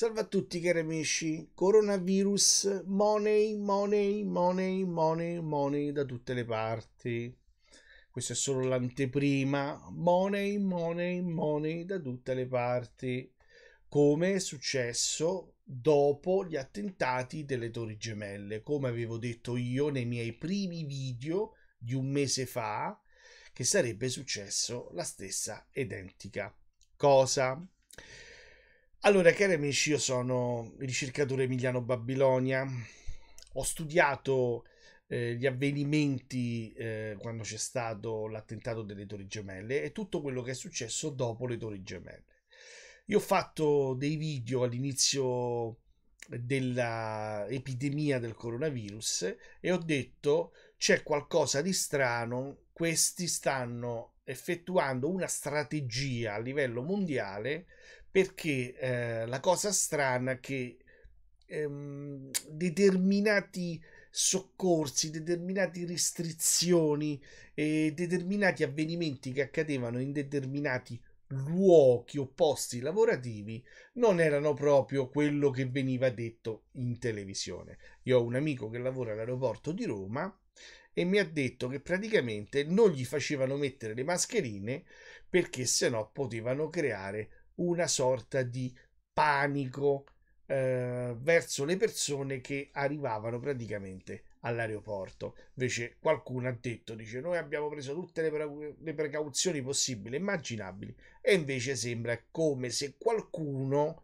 Salve a tutti cari amici, coronavirus, money, money, money, money, money da tutte le parti. Questo è solo l'anteprima, money, money, money da tutte le parti, come è successo dopo gli attentati delle Torri Gemelle, come avevo detto io nei miei primi video di un mese fa, che sarebbe successo la stessa identica cosa. Allora, cari amici, io sono il ricercatore Emiliano Babilonia. Ho studiato eh, gli avvenimenti eh, quando c'è stato l'attentato delle Torri Gemelle e tutto quello che è successo dopo le Torri Gemelle. Io ho fatto dei video all'inizio dell'epidemia del coronavirus e ho detto c'è qualcosa di strano, questi stanno effettuando una strategia a livello mondiale perché eh, la cosa strana è che ehm, determinati soccorsi, determinate restrizioni e determinati avvenimenti che accadevano in determinati luoghi o posti lavorativi non erano proprio quello che veniva detto in televisione. Io ho un amico che lavora all'aeroporto di Roma e mi ha detto che praticamente non gli facevano mettere le mascherine perché sennò potevano creare una sorta di panico eh, verso le persone che arrivavano praticamente all'aeroporto. Invece qualcuno ha detto, dice, noi abbiamo preso tutte le, pre- le precauzioni possibili e immaginabili e invece sembra come se qualcuno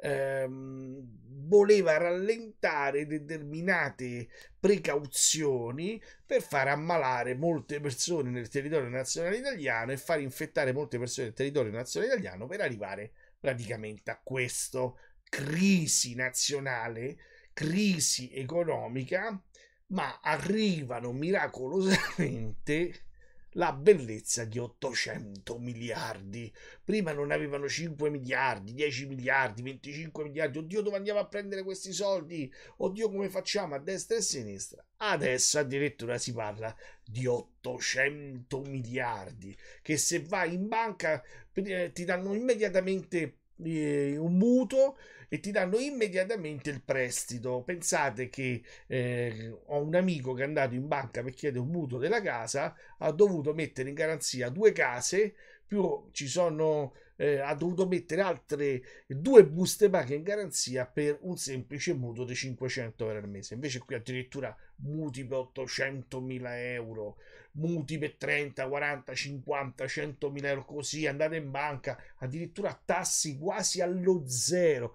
ehm, voleva rallentare determinate precauzioni per far ammalare molte persone nel territorio nazionale italiano e far infettare molte persone nel territorio nazionale italiano per arrivare praticamente a questo crisi nazionale, crisi economica, ma arrivano miracolosamente la bellezza di 800 miliardi. Prima non avevano 5 miliardi, 10 miliardi, 25 miliardi. Oddio, dove andiamo a prendere questi soldi? Oddio, come facciamo a destra e a sinistra? Adesso addirittura si parla di 800 miliardi che se vai in banca eh, ti danno immediatamente eh, un mutuo e ti danno immediatamente il prestito. Pensate che eh, ho un amico che è andato in banca per chiedere un mutuo della casa, ha dovuto mettere in garanzia due case, più ci sono, eh, ha dovuto mettere altre due buste paghe in garanzia per un semplice mutuo di 500 euro al mese. Invece qui addirittura mutui per 800.000 euro muti per 30, 40, 50, 100 mila euro così, andate in banca, addirittura tassi quasi allo zero.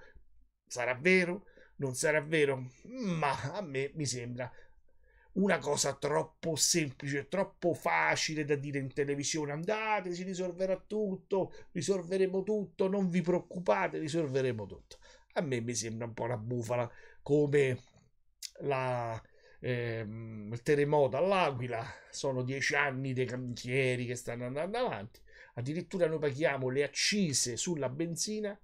Sarà vero? Non sarà vero? Ma a me mi sembra una cosa troppo semplice, troppo facile da dire in televisione. Andate, si risolverà tutto, risolveremo tutto, non vi preoccupate, risolveremo tutto. A me mi sembra un po' una bufala come la ehm, il terremoto all'Aquila, sono dieci anni dei cantieri che stanno andando avanti, addirittura noi paghiamo le accise sulla benzina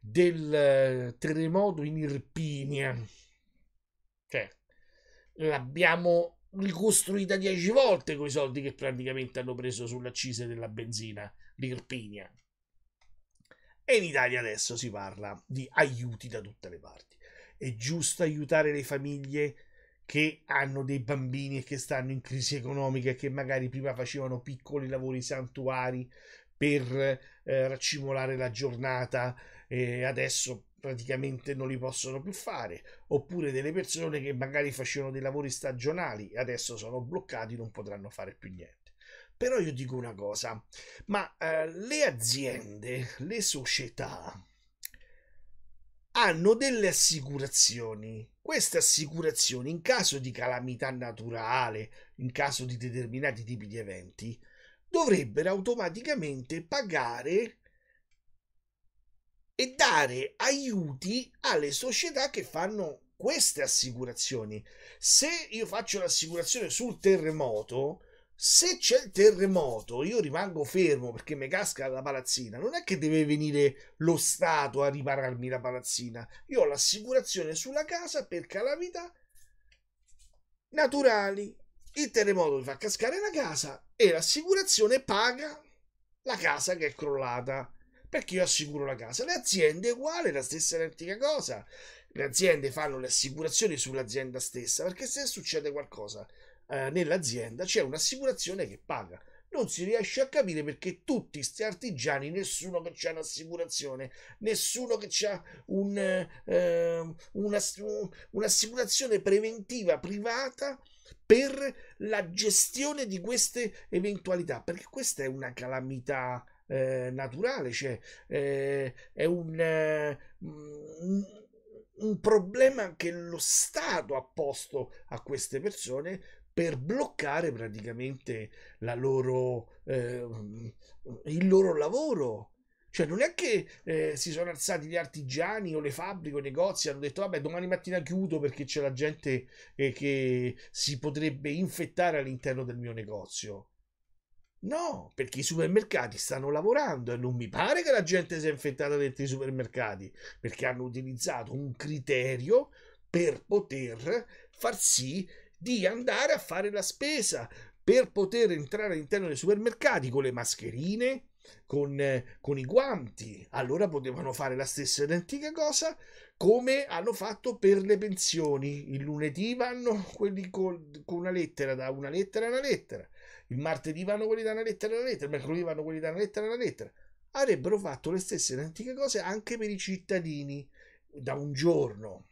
del eh, terremoto in Irpinia. Cioè, l'abbiamo ricostruita dieci volte con i soldi che praticamente hanno preso sull'accise della benzina l'Irpinia. E in Italia adesso si parla di aiuti da tutte le parti. È giusto aiutare le famiglie che hanno dei bambini e che stanno in crisi economica e che magari prima facevano piccoli lavori santuari per eh, raccimolare la giornata e adesso praticamente non li possono più fare, oppure delle persone che magari facevano dei lavori stagionali e adesso sono bloccati, non potranno fare più niente. Però io dico una cosa, ma eh, le aziende, le società, hanno delle assicurazioni. Queste assicurazioni, in caso di calamità naturale, in caso di determinati tipi di eventi, dovrebbero automaticamente pagare e dare aiuti alle società che fanno queste assicurazioni. Se io faccio l'assicurazione sul terremoto, se c'è il terremoto, io rimango fermo perché mi casca la palazzina. Non è che deve venire lo Stato a ripararmi la palazzina. Io ho l'assicurazione sulla casa per calamità naturali. Il terremoto mi fa cascare la casa e l'assicurazione paga la casa che è crollata. Perché io assicuro la casa. Le aziende è uguale, la stessa identica cosa. Le aziende fanno le assicurazioni sull'azienda stessa perché se succede qualcosa eh, nell'azienda c'è un'assicurazione che paga. Non si riesce a capire perché tutti questi artigiani, nessuno che ha un'assicurazione, nessuno che ha un, eh, ehm, una, un'assicurazione preventiva privata per la gestione di queste eventualità, perché questa è una calamità eh, naturale, cioè eh, è un, eh, un, problema che lo Stato ha posto a queste persone per bloccare praticamente la loro, eh, il loro lavoro. Cioè non è che eh, si sono alzati gli artigiani o le fabbriche o i negozi e hanno detto vabbè domani mattina chiudo perché c'è la gente eh, che si potrebbe infettare all'interno del mio negozio. No, perché i supermercati stanno lavorando e non mi pare che la gente sia infettata dentro i supermercati, perché hanno utilizzato un criterio per poter far sì di andare a fare la spesa per poter entrare all'interno dei supermercati con le mascherine, con, con, i guanti, allora potevano fare la stessa identica cosa come hanno fatto per le pensioni. Il lunedì vanno quelli col, con una lettera, da una lettera a una lettera, il martedì vanno quelli da una lettera a una lettera, il mercoledì vanno quelli da una lettera a una lettera. Avrebbero fatto le stesse identiche cose anche per i cittadini, da un giorno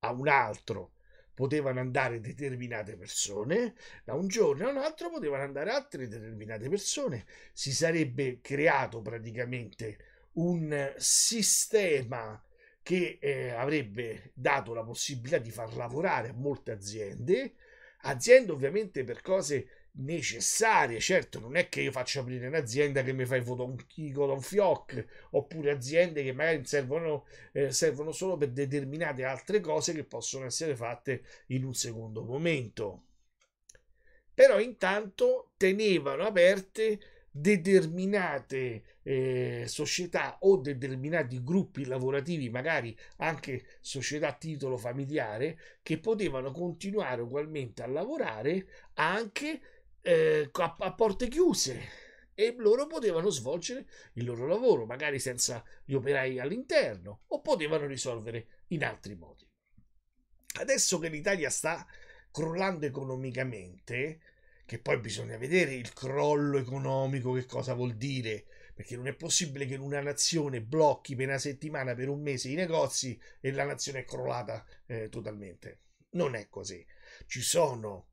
a un altro potevano andare determinate persone, da un giorno a un altro potevano andare altre determinate persone, si sarebbe creato praticamente un sistema che eh, avrebbe dato la possibilità di far lavorare a molte aziende, aziende ovviamente per cose necessarie. Certo, non è che io faccio aprire un'azienda che mi fai il un chico da un fioc, oppure aziende che magari servono, eh, servono solo per determinate altre cose che possono essere fatte in un secondo momento. Però intanto tenevano aperte determinate eh, società o determinati gruppi lavorativi, magari anche società a titolo familiare, che potevano continuare ugualmente a lavorare anche eh, a, a porte chiuse e loro potevano svolgere il loro lavoro, magari senza gli operai all'interno, o potevano risolvere in altri modi. Adesso che l'Italia sta crollando economicamente, che poi bisogna vedere il crollo economico che cosa vuol dire, perché non è possibile che una nazione blocchi per una settimana, per un mese i negozi e la nazione è crollata eh, totalmente. Non è così. Ci sono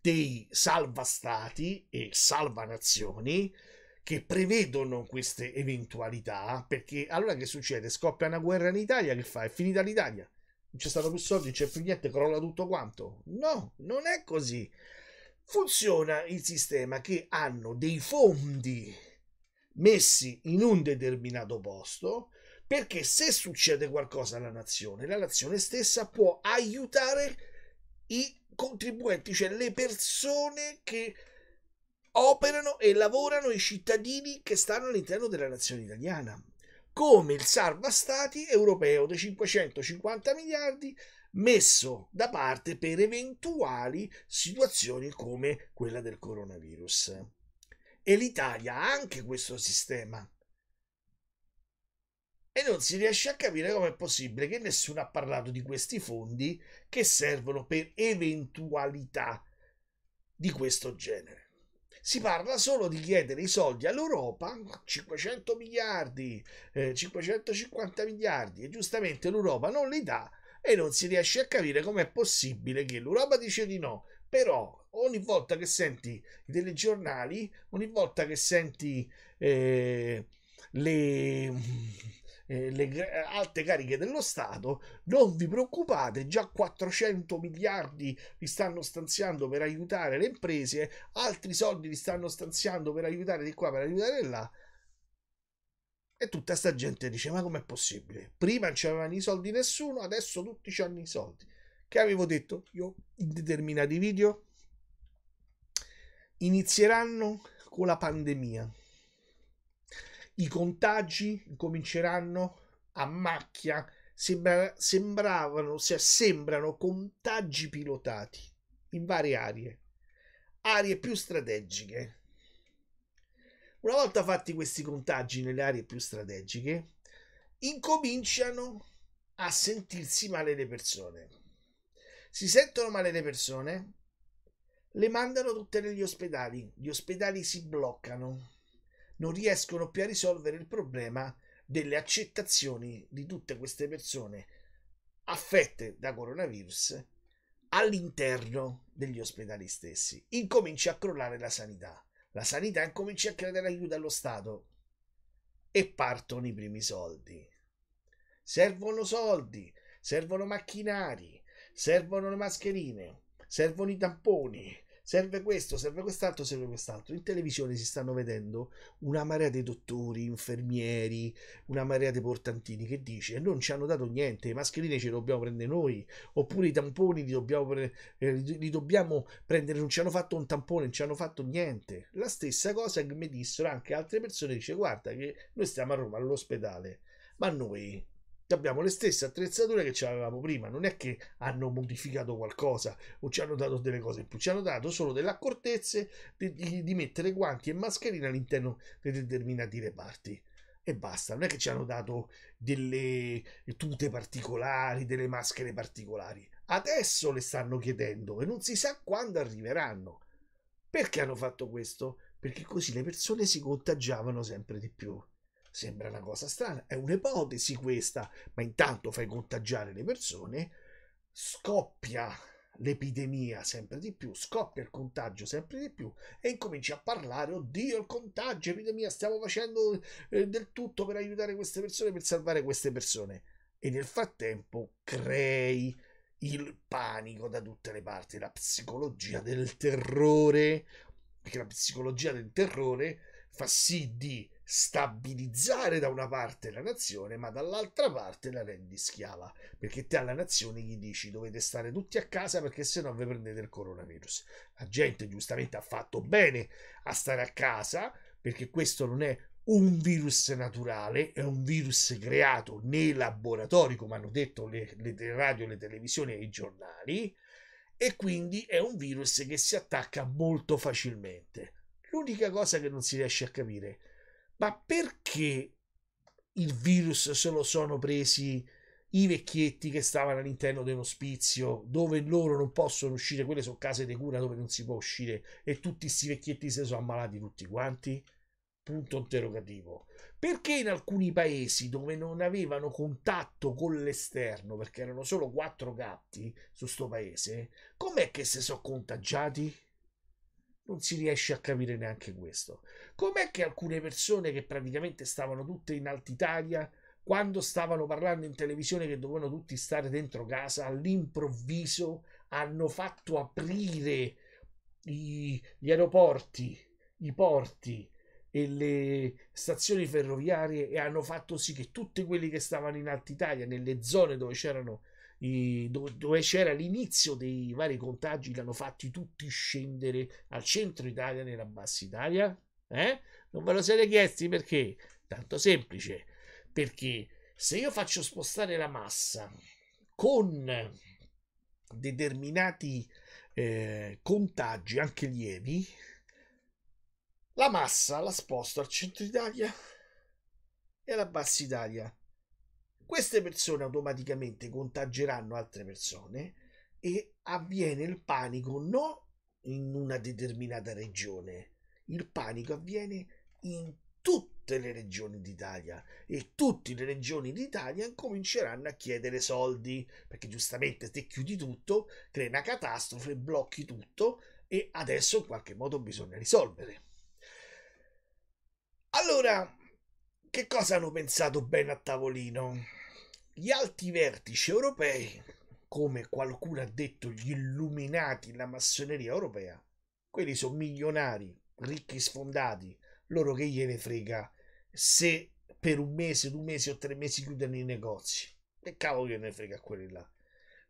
dei salvastati e salvanazioni che prevedono queste eventualità perché allora che succede? Scoppia una guerra in Italia che fa? È finita l'Italia non c'è stato più soldi, non c'è più niente, crolla tutto quanto no, non è così funziona il sistema che hanno dei fondi messi in un determinato posto perché se succede qualcosa alla nazione, la nazione stessa può aiutare i contribuenti, cioè le persone che operano e lavorano i cittadini che stanno all'interno della nazione italiana, come il salva stati europeo dei 550 miliardi messo da parte per eventuali situazioni come quella del coronavirus. E l'Italia ha anche questo sistema e non si riesce a capire come è possibile che nessuno ha parlato di questi fondi che servono per eventualità di questo genere. Si parla solo di chiedere i soldi all'Europa, 500 miliardi, eh, 550 miliardi, e giustamente l'Europa non li dà e non si riesce a capire come è possibile che l'Europa dice di no, però ogni volta che senti i telegiornali, ogni volta che senti eh, le eh, le alte cariche dello Stato, non vi preoccupate, già 400 miliardi vi stanno stanziando per aiutare le imprese, altri soldi li stanno stanziando per aiutare di qua, per aiutare di là. E tutta sta gente dice: Ma com'è possibile? Prima non c'avevano i soldi nessuno, adesso tutti hanno i soldi. Che avevo detto io in determinati video? Inizieranno con la pandemia i contagi cominceranno a macchia, sembra, sembravano, se sembrano contagi pilotati in varie aree, aree più strategiche. Una volta fatti questi contagi nelle aree più strategiche, incominciano a sentirsi male le persone. Si sentono male le persone, le mandano tutte negli ospedali, gli ospedali si bloccano non riescono più a risolvere il problema delle accettazioni di tutte queste persone affette da coronavirus all'interno degli ospedali stessi. Incomincia a crollare la sanità. La sanità incomincia a chiedere aiuto allo Stato e partono i primi soldi. Servono soldi, servono macchinari, servono le mascherine, servono i tamponi, serve questo, serve quest'altro, serve quest'altro. In televisione si stanno vedendo una marea di dottori, infermieri, una marea di portantini che dice non ci hanno dato niente, le mascherine ce le dobbiamo prendere noi, oppure i tamponi li dobbiamo, pre- eh, li dobbiamo prendere, non ci hanno fatto un tampone, non ci hanno fatto niente. La stessa cosa che mi dissero anche altre persone, dice guarda che noi stiamo a Roma all'ospedale, ma noi abbiamo le stesse attrezzature che avevamo prima. Non è che hanno modificato qualcosa o ci hanno dato delle cose in più, ci hanno dato solo delle accortezze di, di, di mettere guanti e mascherine all'interno di determinati reparti. E basta, non è che ci hanno dato delle tute particolari, delle maschere particolari. Adesso le stanno chiedendo e non si sa quando arriveranno. Perché hanno fatto questo? Perché così le persone si contagiavano sempre di più. Sembra una cosa strana, è un'ipotesi questa, ma intanto fai contagiare le persone, scoppia l'epidemia sempre di più, scoppia il contagio sempre di più e incominci a parlare, oddio il contagio, epidemia, stiamo facendo eh, del tutto per aiutare queste persone, per salvare queste persone. E nel frattempo crei il panico da tutte le parti, la psicologia del terrore, perché la psicologia del terrore fa sì di stabilizzare da una parte la nazione, ma dall'altra parte la rendi schiava, perché te alla nazione gli dici dovete stare tutti a casa perché se no vi prendete il coronavirus. La gente giustamente ha fatto bene a stare a casa, perché questo non è un virus naturale, è un virus creato nei laboratori, come hanno detto le, le radio, le televisioni e i giornali, e quindi è un virus che si attacca molto facilmente. L'unica cosa che non si riesce a capire è ma perché il virus se lo sono presi i vecchietti che stavano all'interno dell'ospizio dove loro non possono uscire, quelle sono case di cura dove non si può uscire e tutti questi vecchietti si sono ammalati tutti quanti? Punto interrogativo. Perché in alcuni paesi dove non avevano contatto con l'esterno, perché erano solo quattro gatti su sto paese, com'è che si sono contagiati? non si riesce a capire neanche questo. Com'è che alcune persone che praticamente stavano tutte in Alta Italia, quando stavano parlando in televisione che dovevano tutti stare dentro casa, all'improvviso hanno fatto aprire i, gli aeroporti, i porti e le stazioni ferroviarie e hanno fatto sì che tutti quelli che stavano in Alta Italia, nelle zone dove c'erano dove, c'era l'inizio dei vari contagi che hanno fatti tutti scendere al centro Italia nella bassa Italia? Eh? Non ve lo siete chiesti perché? Tanto semplice, perché se io faccio spostare la massa con determinati eh, contagi, anche lievi, la massa la sposto al centro Italia e alla bassa Italia. Queste persone automaticamente contageranno altre persone e avviene il panico non in una determinata regione, il panico avviene in tutte le regioni d'Italia e tutte le regioni d'Italia cominceranno a chiedere soldi perché giustamente te chiudi tutto, crei una catastrofe, blocchi tutto e adesso in qualche modo bisogna risolvere. Allora, che cosa hanno pensato bene a tavolino? Gli alti vertici europei, come qualcuno ha detto gli illuminati, la massoneria europea, quelli sono milionari, ricchi sfondati, loro che gliene frega se per un mese, due mesi o tre mesi chiudono i negozi. Che cavolo gliene frega quelli là?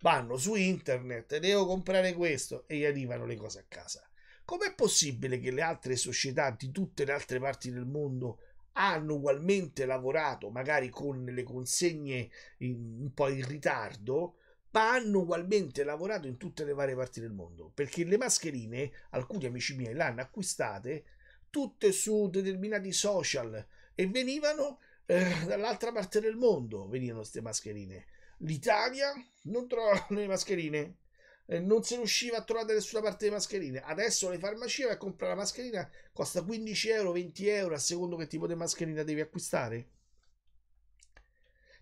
Vanno su internet, devo comprare questo e gli arrivano le cose a casa. Com'è possibile che le altre società di tutte le altre parti del mondo hanno ugualmente lavorato magari con le consegne in, un po' in ritardo, ma hanno ugualmente lavorato in tutte le varie parti del mondo, perché le mascherine, alcuni amici miei l'hanno acquistate, tutte su determinati social e venivano eh, dall'altra parte del mondo, venivano queste mascherine. L'Italia non trova le mascherine, eh, non si riusciva a trovare da nessuna parte le mascherine. Adesso le farmacie vai a comprare la mascherina, costa 15 euro, 20 euro a secondo che tipo di mascherina devi acquistare.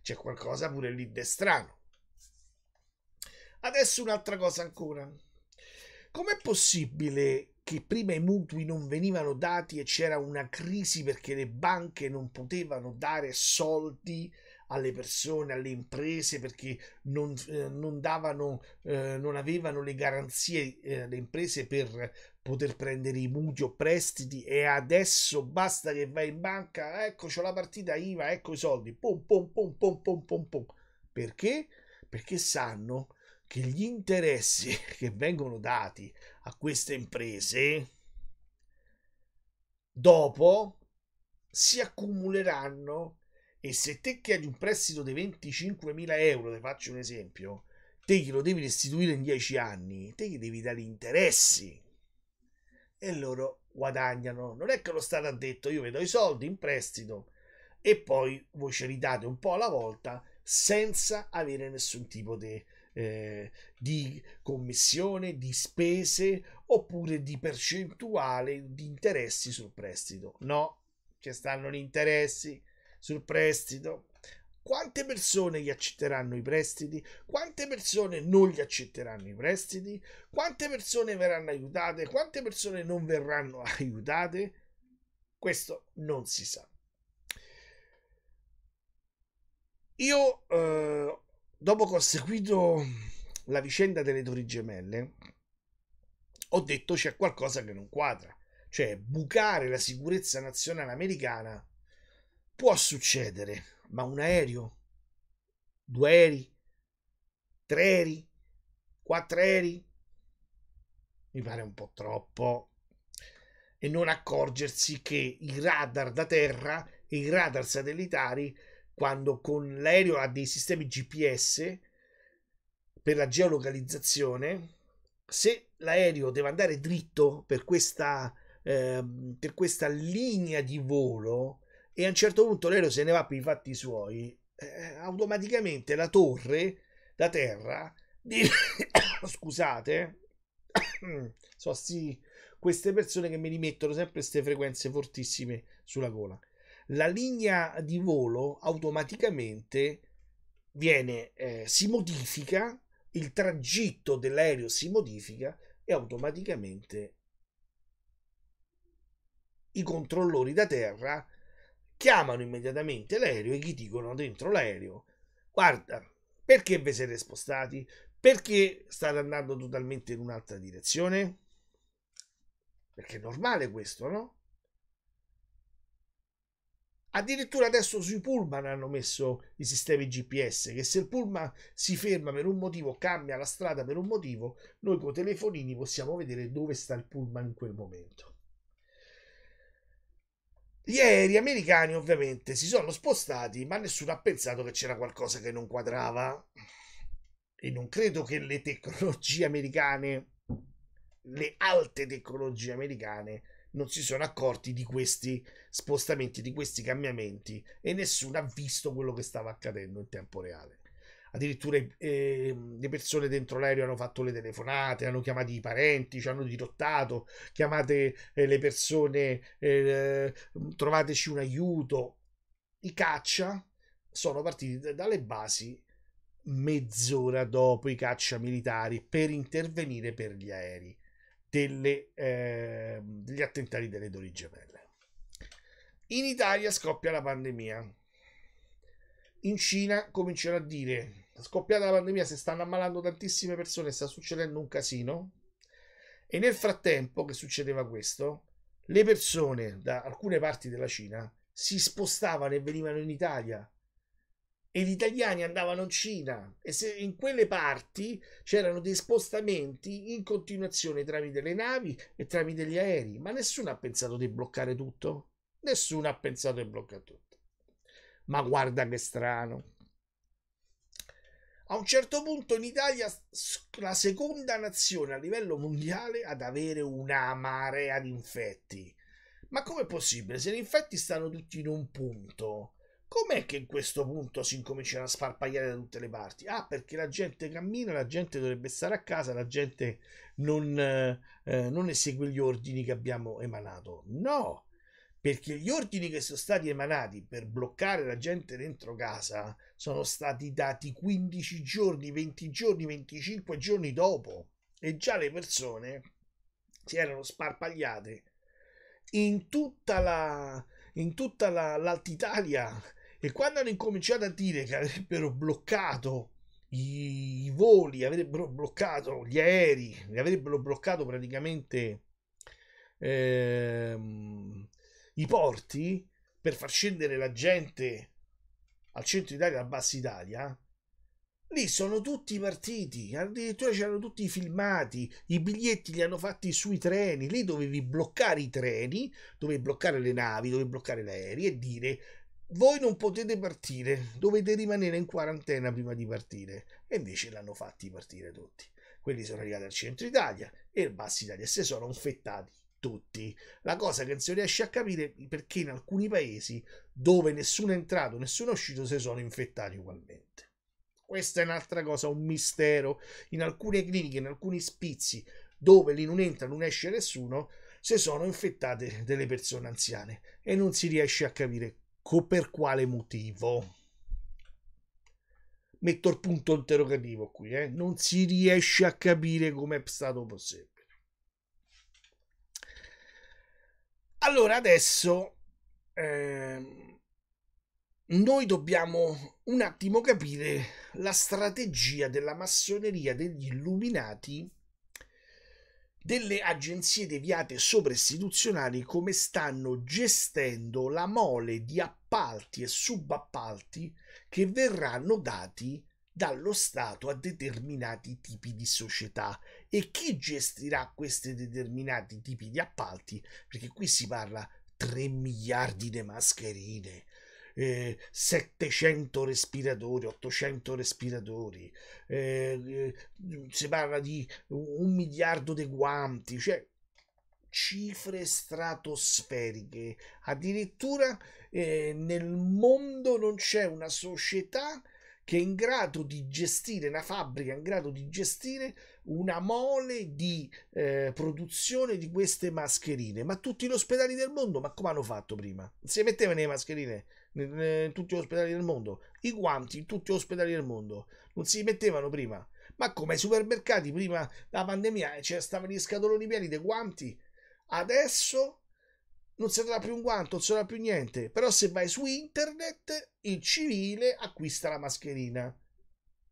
C'è qualcosa pure lì di strano. Adesso un'altra cosa ancora. Com'è possibile che prima i mutui non venivano dati e c'era una crisi perché le banche non potevano dare soldi alle persone, alle imprese, perché non, eh, non davano, eh, non avevano le garanzie eh, le imprese per poter prendere i mutui o prestiti e adesso basta che vai in banca, ecco c'ho la partita IVA, ecco i soldi, pum pum pum pum pum pum pum. Perché? Perché sanno che gli interessi che vengono dati a queste imprese dopo si accumuleranno e se te chiedi un prestito di 25.000 euro, ti faccio un esempio, te glielo devi restituire in 10 anni, te gli devi dare interessi. E loro guadagnano. Non è che lo Stato ha detto io vi do i soldi in prestito e poi voi ce li date un po' alla volta senza avere nessun tipo di, eh, di commissione, di spese oppure di percentuale di interessi sul prestito. No, ci stanno gli interessi sul prestito. Quante persone gli accetteranno i prestiti? Quante persone non gli accetteranno i prestiti? Quante persone verranno aiutate? Quante persone non verranno aiutate? Questo non si sa. Io, eh, dopo che ho seguito la vicenda delle Torri Gemelle, ho detto c'è qualcosa che non quadra. Cioè, bucare la sicurezza nazionale americana Può succedere, ma un aereo, due aerei, tre aerei, quattro aerei, mi pare un po' troppo. E non accorgersi che i radar da terra e i radar satellitari, quando con l'aereo ha dei sistemi GPS per la geolocalizzazione, se l'aereo deve andare dritto per questa, eh, per questa linea di volo, e a un certo punto l'aereo se ne va per i fatti suoi, eh, automaticamente la torre da terra, di... scusate, so sì, queste persone che mi rimettono sempre queste frequenze fortissime sulla gola, la linea di volo automaticamente viene, eh, si modifica, il tragitto dell'aereo si modifica e automaticamente i controllori da terra chiamano immediatamente l'aereo e gli dicono dentro l'aereo, guarda, perché vi siete spostati? Perché state andando totalmente in un'altra direzione? Perché è normale questo, no? Addirittura adesso sui pullman hanno messo i sistemi GPS che se il pullman si ferma per un motivo, cambia la strada per un motivo, noi con telefonini possiamo vedere dove sta il pullman in quel momento. Gli aerei americani ovviamente si sono spostati, ma nessuno ha pensato che c'era qualcosa che non quadrava. E non credo che le tecnologie americane, le alte tecnologie americane, non si sono accorti di questi spostamenti, di questi cambiamenti e nessuno ha visto quello che stava accadendo in tempo reale addirittura eh, le persone dentro l'aereo hanno fatto le telefonate, hanno chiamato i parenti, ci hanno dirottato, chiamate eh, le persone, eh, trovateci un aiuto. I caccia sono partiti dalle basi mezz'ora dopo i caccia militari per intervenire per gli aerei delle, ehm, degli attentati delle Dori Gemelle. In Italia scoppia la pandemia in Cina cominciano a dire scoppiata la pandemia si stanno ammalando tantissime persone, sta succedendo un casino. E nel frattempo che succedeva questo, le persone da alcune parti della Cina si spostavano e venivano in Italia e gli italiani andavano in Cina e se in quelle parti c'erano dei spostamenti in continuazione tramite le navi e tramite gli aerei, ma nessuno ha pensato di bloccare tutto. Nessuno ha pensato di bloccare tutto. Ma guarda che strano. A un certo punto in Italia la seconda nazione a livello mondiale ad avere una marea di infetti. Ma com'è possibile? Se gli infetti stanno tutti in un punto, com'è che in questo punto si incominciano a sparpagliare da tutte le parti? Ah, perché la gente cammina, la gente dovrebbe stare a casa, la gente non, eh, non esegue gli ordini che abbiamo emanato. No! perché gli ordini che sono stati emanati per bloccare la gente dentro casa sono stati dati 15 giorni, 20 giorni, 25 giorni dopo e già le persone si erano sparpagliate in tutta la in tutta la, l'Alta Italia e quando hanno incominciato a dire che avrebbero bloccato i, i voli, avrebbero bloccato gli aerei, li avrebbero bloccato praticamente ehm, i porti per far scendere la gente al centro Italia, a Bassa Italia, lì sono tutti partiti, addirittura c'erano tutti i filmati, i biglietti li hanno fatti sui treni, lì dovevi bloccare i treni, dovevi bloccare le navi, dovevi bloccare gli aerei e dire voi non potete partire, dovete rimanere in quarantena prima di partire. E invece l'hanno fatti partire tutti. Quelli sono arrivati al centro Italia e il Basso Italia se sono infettati tutti. La cosa che non si riesce a capire è perché in alcuni paesi dove nessuno è entrato, nessuno è uscito, si sono infettati ugualmente. Questa è un'altra cosa, un mistero. In alcune cliniche, in alcuni spizi dove lì non entra, non esce nessuno, si sono infettate delle persone anziane e non si riesce a capire co- per quale motivo metto il punto interrogativo qui, eh? non si riesce a capire come è stato possibile. Allora adesso eh, noi dobbiamo un attimo capire la strategia della massoneria, degli illuminati, delle agenzie deviate sovra come stanno gestendo la mole di appalti e subappalti che verranno dati dallo Stato a determinati tipi di società e chi gestirà questi determinati tipi di appalti, perché qui si parla 3 miliardi di mascherine, 700 eh, respiratori, 800 respiratori, eh, eh, si parla di un miliardo di guanti, cioè cifre stratosferiche. Addirittura eh, nel mondo non c'è una società che è in grado di gestire una fabbrica, è in grado di gestire una mole di eh, produzione di queste mascherine. Ma tutti gli ospedali del mondo, ma come hanno fatto prima? Si mettevano le mascherine in tutti gli ospedali del mondo, i guanti in tutti gli ospedali del mondo, non si mettevano prima. Ma come ai supermercati prima della pandemia eh, c'erano gli scatoloni pieni dei guanti, adesso non servirà più un guanto, non servirà più niente. Però se vai su internet, il civile acquista la mascherina.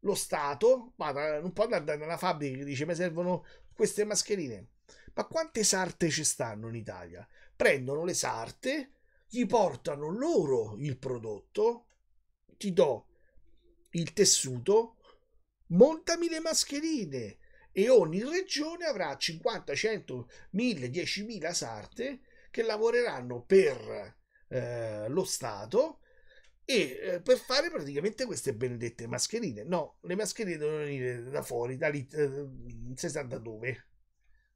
Lo Stato vada, non può andare nella fabbrica che dice mi servono queste mascherine. Ma quante sarte ci stanno in Italia? Prendono le sarte, gli portano loro il prodotto, ti do il tessuto, montami le mascherine e ogni regione avrà 50, 100, 1000, 10.000 sarte che lavoreranno per eh, lo Stato e eh, per fare praticamente queste benedette mascherine. No, le mascherine devono venire da fuori, da lì, eh, si sa da dove.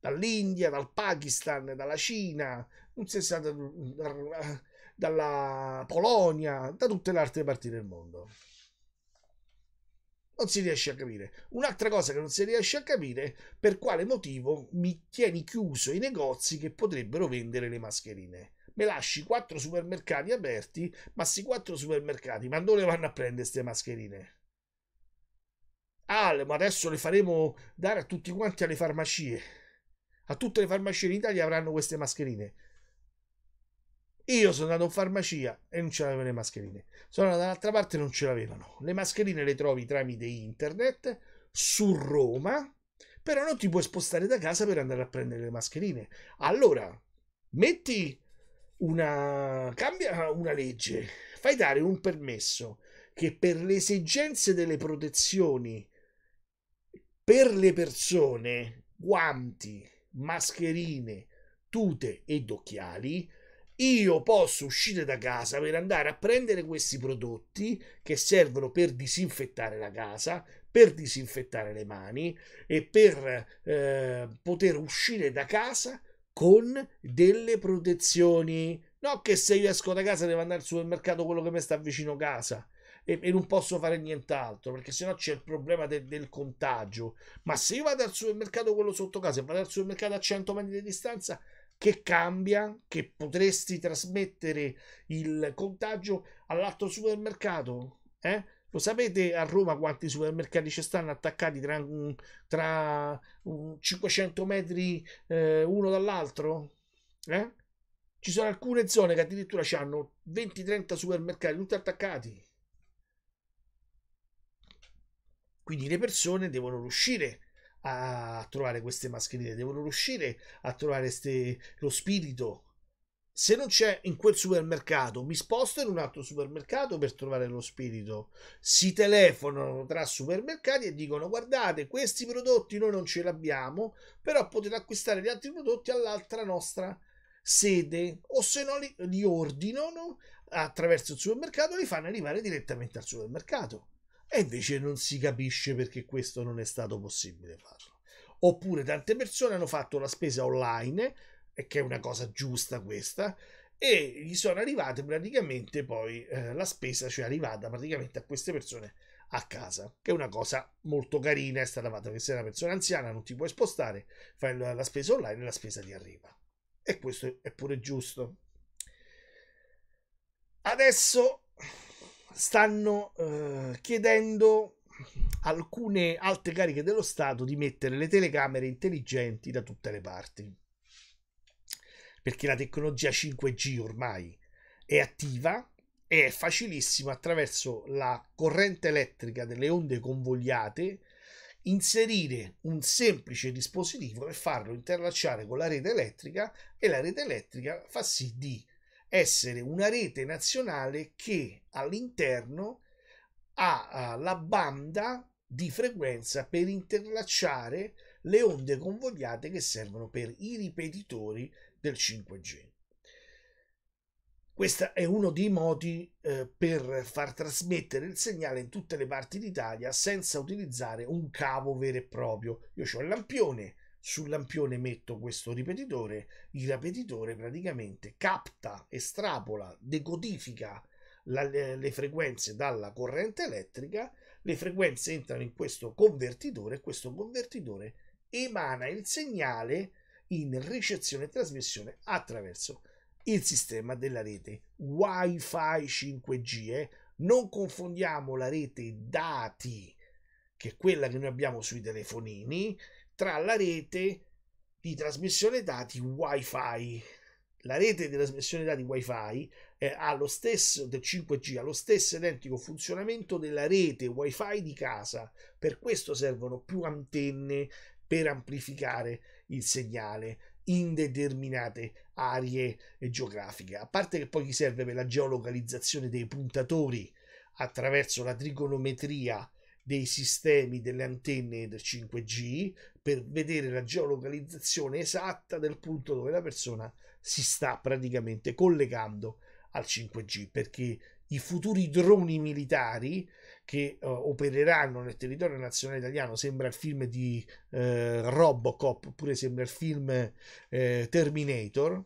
Dall'India, dal Pakistan, dalla Cina, non si sa da, da, dalla Polonia, da tutte le altre parti del mondo non si riesce a capire. Un'altra cosa che non si riesce a capire è per quale motivo mi tieni chiuso i negozi che potrebbero vendere le mascherine. Me lasci quattro supermercati aperti, ma sti quattro supermercati, ma dove vanno a prendere queste mascherine? Ah, ma adesso le faremo dare a tutti quanti alle farmacie. A tutte le farmacie in Italia avranno queste mascherine. Io sono andato in farmacia e non ce l'avevano le mascherine. Sono andato dall'altra parte e non ce l'avevano. Le mascherine le trovi tramite internet su Roma, però non ti puoi spostare da casa per andare a prendere le mascherine. Allora, metti una... cambia ah, una legge, fai dare un permesso che per le esigenze delle protezioni per le persone, guanti, mascherine, tute ed occhiali io posso uscire da casa per andare a prendere questi prodotti che servono per disinfettare la casa, per disinfettare le mani e per eh, poter uscire da casa con delle protezioni. No che se io esco da casa devo andare al supermercato quello che mi sta vicino a casa e, e non posso fare nient'altro perché sennò c'è il problema de, del contagio. Ma se io vado al supermercato quello sotto casa e vado al supermercato a 100 metri di distanza che cambia, che potresti trasmettere il contagio all'altro supermercato? Eh? Lo sapete a Roma quanti supermercati ci stanno attaccati tra, tra 500 metri eh, uno dall'altro? Eh? Ci sono alcune zone che addirittura hanno 20-30 supermercati tutti attaccati. Quindi le persone devono riuscire a trovare queste mascherine, devono riuscire a trovare ste, lo spirito. Se non c'è in quel supermercato, mi sposto in un altro supermercato per trovare lo spirito. Si telefonano tra supermercati e dicono: Guardate, questi prodotti noi non ce li abbiamo, però potete acquistare gli altri prodotti all'altra nostra sede, o se no li, li ordinano attraverso il supermercato, li fanno arrivare direttamente al supermercato. E invece non si capisce perché questo non è stato possibile farlo. Oppure tante persone hanno fatto la spesa online, e che è una cosa giusta questa, e gli sono arrivate praticamente poi eh, la spesa, cioè è arrivata praticamente a queste persone a casa, che è una cosa molto carina, è stata fatta perché sei una persona anziana, non ti puoi spostare, fai la spesa online e la spesa ti arriva. E questo è pure giusto. Adesso stanno eh, chiedendo alcune alte cariche dello Stato di mettere le telecamere intelligenti da tutte le parti. Perché la tecnologia 5G ormai è attiva e è facilissima attraverso la corrente elettrica delle onde convogliate inserire un semplice dispositivo e farlo interlacciare con la rete elettrica e la rete elettrica fa sì di essere una rete nazionale che all'interno ha uh, la banda di frequenza per interlacciare le onde convogliate che servono per i ripetitori del 5G. Questo è uno dei modi eh, per far trasmettere il segnale in tutte le parti d'Italia senza utilizzare un cavo vero e proprio. Io ho il lampione, sul lampione metto questo ripetitore, il ripetitore praticamente capta, estrapola, decodifica la, le, le frequenze dalla corrente elettrica, le frequenze entrano in questo convertitore e questo convertitore emana il segnale in ricezione e trasmissione attraverso il sistema della rete Wi-Fi 5G. Eh? Non confondiamo la rete dati, che è quella che noi abbiamo sui telefonini, tra la rete di trasmissione dati WiFi. La rete di trasmissione dati WiFi eh, ha lo stesso del 5G, ha lo stesso identico funzionamento della rete WiFi di casa. Per questo servono più antenne per amplificare il segnale in determinate aree geografiche. A parte che poi gli serve per la geolocalizzazione dei puntatori attraverso la trigonometria dei sistemi delle antenne del 5G, per vedere la geolocalizzazione esatta del punto dove la persona si sta praticamente collegando al 5G perché i futuri droni militari che uh, opereranno nel territorio nazionale italiano sembra il film di eh, Robocop oppure sembra il film eh, Terminator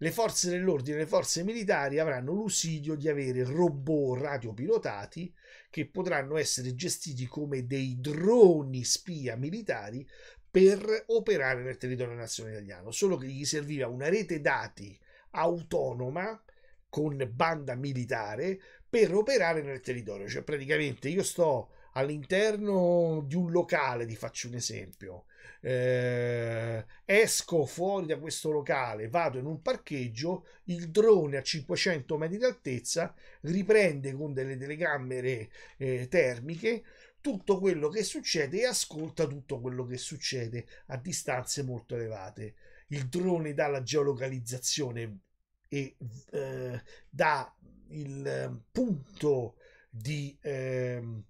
le forze dell'ordine, le forze militari avranno l'usilio di avere robot radiopilotati che potranno essere gestiti come dei droni spia militari per operare nel territorio nazionale italiano, solo che gli serviva una rete dati autonoma con banda militare per operare nel territorio, cioè praticamente io sto all'interno di un locale, ti faccio un esempio, eh, esco fuori da questo locale, vado in un parcheggio, il drone a 500 metri d'altezza riprende con delle telecamere eh, termiche tutto quello che succede e ascolta tutto quello che succede a distanze molto elevate. Il drone dà la geolocalizzazione e eh, dà il eh, punto di... Eh,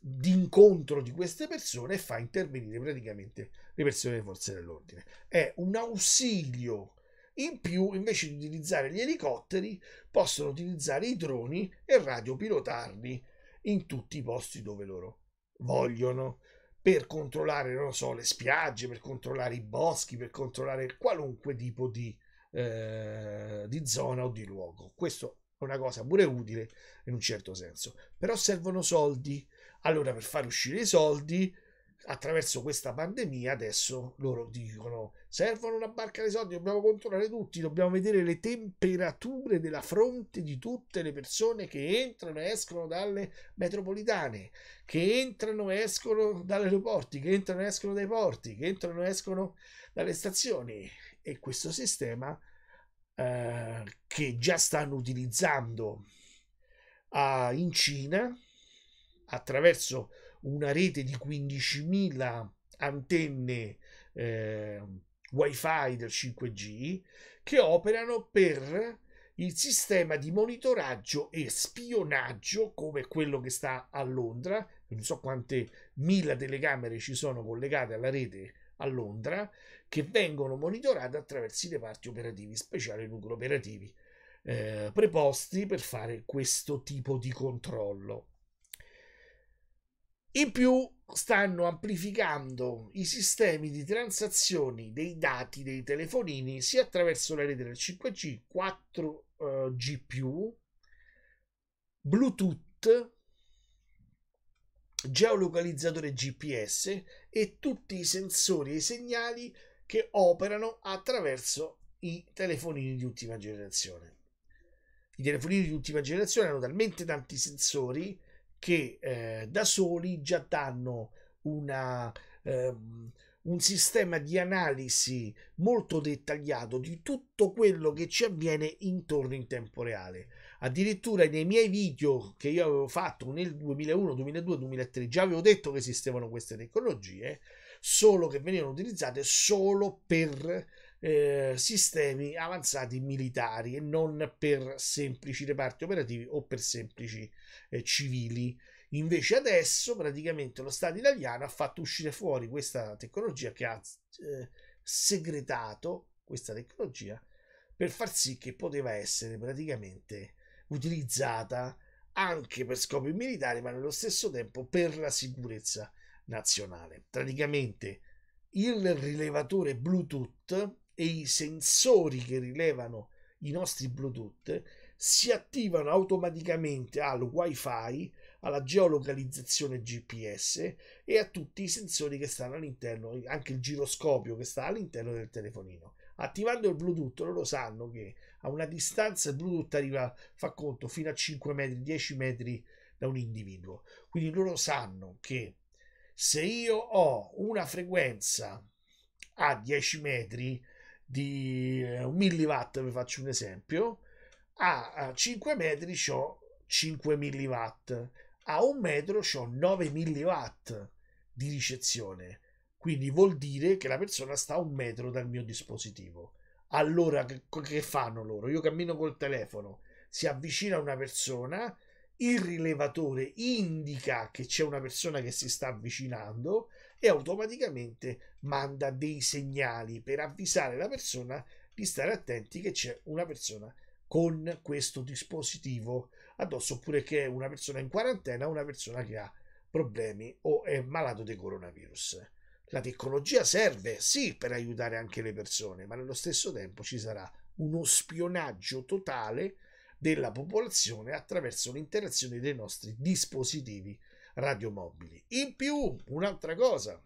d'incontro di queste persone e fa intervenire praticamente le persone delle forze dell'ordine. È un ausilio in più, invece di utilizzare gli elicotteri, possono utilizzare i droni e radiopilotarli in tutti i posti dove loro vogliono per controllare, non so, le spiagge, per controllare i boschi, per controllare qualunque tipo di, eh, di zona o di luogo. Questo è una cosa pure utile in un certo senso, però servono soldi allora, per far uscire i soldi, attraverso questa pandemia, adesso loro dicono: servono una barca di soldi, dobbiamo controllare tutti, dobbiamo vedere le temperature della fronte di tutte le persone che entrano e escono dalle metropolitane, che entrano e escono dagli aeroporti, che entrano e escono dai porti, che entrano e escono dalle stazioni. E questo sistema eh, che già stanno utilizzando eh, in Cina attraverso una rete di 15.000 antenne eh, wifi del 5G che operano per il sistema di monitoraggio e spionaggio come quello che sta a Londra, non so quante mila telecamere ci sono collegate alla rete a Londra, che vengono monitorate attraverso i reparti operativi speciali nuclei operativi eh, preposti per fare questo tipo di controllo. In più stanno amplificando i sistemi di transazioni dei dati dei telefonini sia attraverso la rete del 5G, 4G+, eh, Bluetooth, geolocalizzatore GPS e tutti i sensori e i segnali che operano attraverso i telefonini di ultima generazione. I telefonini di ultima generazione hanno talmente tanti sensori che eh, da soli già danno una, ehm, un sistema di analisi molto dettagliato di tutto quello che ci avviene intorno in tempo reale. Addirittura nei miei video che io avevo fatto nel 2001, 2002, 2003 già avevo detto che esistevano queste tecnologie, solo che venivano utilizzate solo per eh, sistemi avanzati militari e non per semplici reparti operativi o per semplici eh, civili. Invece adesso praticamente lo Stato italiano ha fatto uscire fuori questa tecnologia che ha eh, segretato questa tecnologia per far sì che poteva essere praticamente utilizzata anche per scopi militari ma nello stesso tempo per la sicurezza nazionale. Praticamente il rilevatore Bluetooth e i sensori che rilevano i nostri Bluetooth si attivano automaticamente al WiFi, alla geolocalizzazione GPS e a tutti i sensori che stanno all'interno, anche il giroscopio che sta all'interno del telefonino. Attivando il Bluetooth loro sanno che a una distanza il Bluetooth arriva, fa conto, fino a 5 metri, 10 metri da un individuo. Quindi loro sanno che se io ho una frequenza a 10 metri, di eh, un milliwatt, vi faccio un esempio, a, 5 metri ho 5 milliwatt, a un metro ho 9 milliwatt di ricezione. Quindi vuol dire che la persona sta a un metro dal mio dispositivo. Allora che fanno loro? Io cammino col telefono, si avvicina una persona, il rilevatore indica che c'è una persona che si sta avvicinando e automaticamente manda dei segnali per avvisare la persona di stare attenti che c'è una persona con questo dispositivo addosso oppure che è una persona in quarantena o una persona che ha problemi o è malato di coronavirus. La tecnologia serve sì per aiutare anche le persone, ma nello stesso tempo ci sarà uno spionaggio totale della popolazione attraverso l'interazione dei nostri dispositivi radiomobili. In più, un'altra cosa,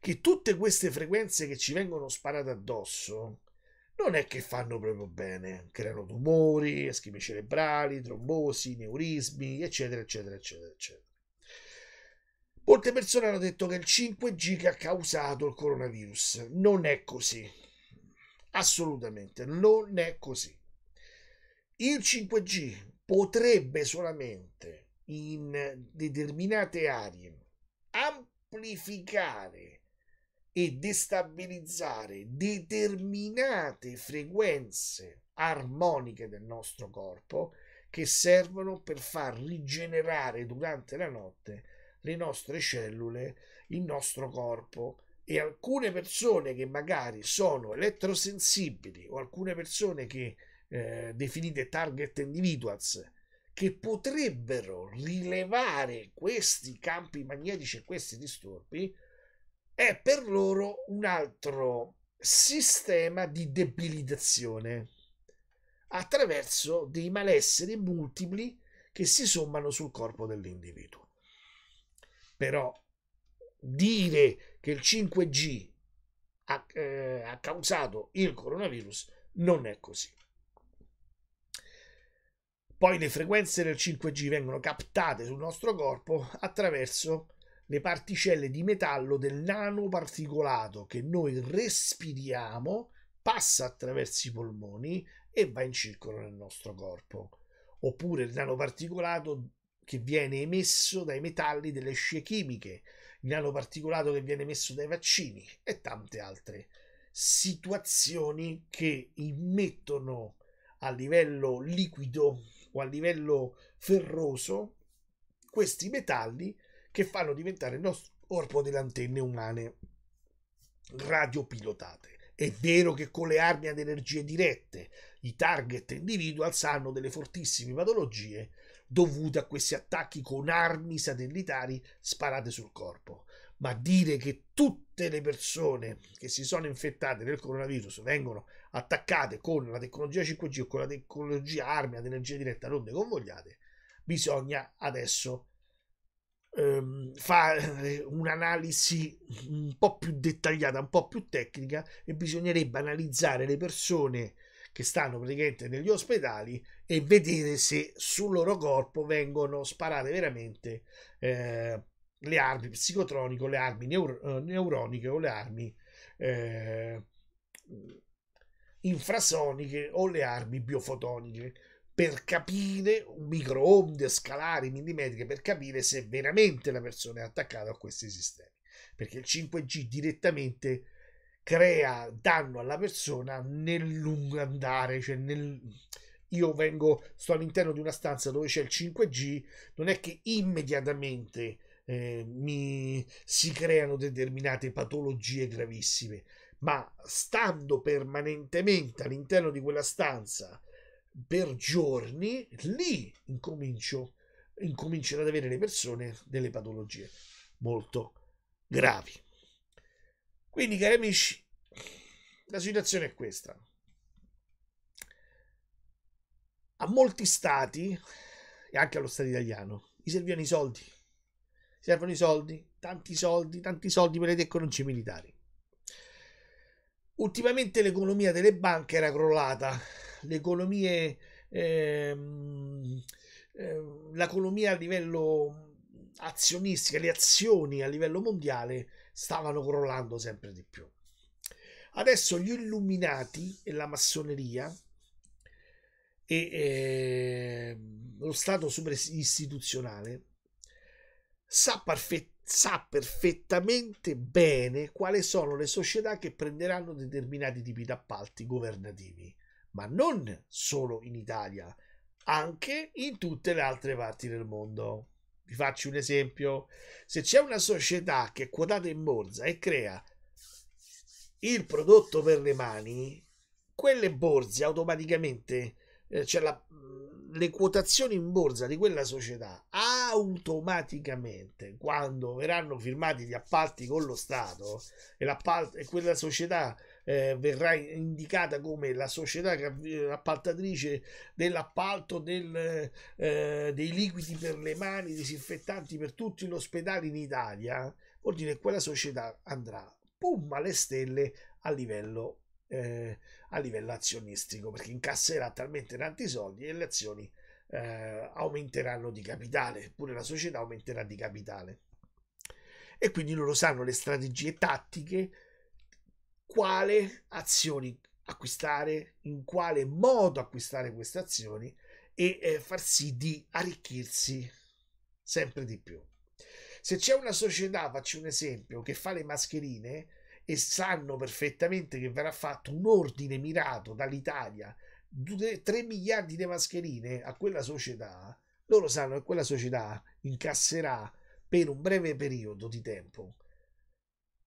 che tutte queste frequenze che ci vengono sparate addosso non è che fanno proprio bene, creano tumori, schemi cerebrali, trombosi, neurismi, eccetera, eccetera, eccetera, eccetera. Molte persone hanno detto che il 5G che ha causato il coronavirus. Non è così. Assolutamente, non è così. Il 5G potrebbe solamente in determinate aree, amplificare e destabilizzare determinate frequenze armoniche del nostro corpo che servono per far rigenerare durante la notte le nostre cellule, il nostro corpo e alcune persone che magari sono elettrosensibili o alcune persone che eh, definite target individuals che potrebbero rilevare questi campi magnetici e questi disturbi è per loro un altro sistema di debilitazione attraverso dei malesseri multipli che si sommano sul corpo dell'individuo. Però dire che il 5G ha, eh, ha causato il coronavirus non è così. Poi le frequenze del 5G vengono captate sul nostro corpo attraverso le particelle di metallo del nanoparticolato che noi respiriamo, passa attraverso i polmoni e va in circolo nel nostro corpo. Oppure il nanoparticolato che viene emesso dai metalli delle scie chimiche, il nanoparticolato che viene emesso dai vaccini e tante altre situazioni che immettono a livello liquido a livello ferroso questi metalli che fanno diventare il nostro corpo delle antenne umane radiopilotate. È vero che con le armi ad energie dirette i target individuals hanno delle fortissime patologie dovute a questi attacchi con armi satellitari sparate sul corpo, ma dire che tutti tutte le persone che si sono infettate del coronavirus vengono attaccate con la tecnologia 5G o con la tecnologia armi ad energia diretta ad onde convogliate, bisogna adesso ehm, fare un'analisi un po' più dettagliata, un po' più tecnica e bisognerebbe analizzare le persone che stanno praticamente negli ospedali e vedere se sul loro corpo vengono sparate veramente eh, le armi psicotroniche, o le armi neur- eh, neuroniche o le armi eh, infrasoniche o le armi biofotoniche per capire microonde scalari millimetriche per capire se veramente la persona è attaccata a questi sistemi perché il 5G direttamente crea danno alla persona nel lungo andare cioè nel, io vengo sto all'interno di una stanza dove c'è il 5G non è che immediatamente eh, mi, si creano determinate patologie gravissime, ma stando permanentemente all'interno di quella stanza per giorni, lì incomincio, incominciano ad avere le persone delle patologie molto gravi. Quindi, cari amici, la situazione è questa. A molti stati, e anche allo Stato italiano, gli servivano i soldi Servono i soldi, tanti soldi, tanti soldi per le tecnologie militari. Ultimamente l'economia delle banche era crollata, le ehm, ehm l'economia a livello azionistica, le azioni a livello mondiale stavano crollando sempre di più. Adesso gli illuminati e la massoneria e eh, lo Stato istituzionale sa, perfett- sa perfettamente bene quali sono le società che prenderanno determinati tipi di appalti governativi, ma non solo in Italia, anche in tutte le altre parti del mondo. Vi faccio un esempio. Se c'è una società che è quotata in borsa e crea il prodotto per le mani, quelle borse automaticamente eh, c'è la, le quotazioni in borsa di quella società automaticamente, quando verranno firmati gli appalti con lo Stato e, e quella società eh, verrà indicata come la società appaltatrice dell'appalto del, eh, dei liquidi per le mani, disinfettanti per tutti gli ospedali in Italia, vuol dire che quella società andrà pum alle stelle a livello eh, a livello azionistico perché incasserà talmente tanti soldi e le azioni eh, aumenteranno di capitale, pure la società aumenterà di capitale. E quindi loro sanno le strategie tattiche, quale azioni acquistare, in quale modo acquistare queste azioni e eh, far sì di arricchirsi sempre di più. Se c'è una società, faccio un esempio, che fa le mascherine, e sanno perfettamente che verrà fatto un ordine mirato dall'Italia, 3 miliardi di mascherine a quella società, loro sanno che quella società incasserà per un breve periodo di tempo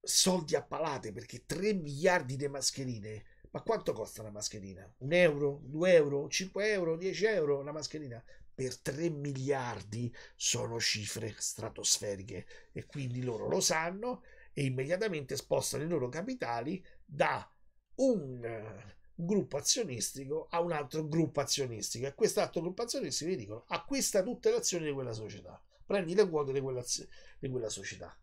soldi a palate perché 3 miliardi di mascherine ma quanto costa una mascherina? Un euro? due euro? 5 euro? 10 euro? Una mascherina? Per 3 miliardi sono cifre stratosferiche e quindi loro lo sanno e immediatamente spostano i loro capitali da un gruppo azionistico a un altro gruppo azionistico e quest'altro gruppo azionistico gli dicono acquista tutte le azioni di quella società prendi le quote di quella, di quella società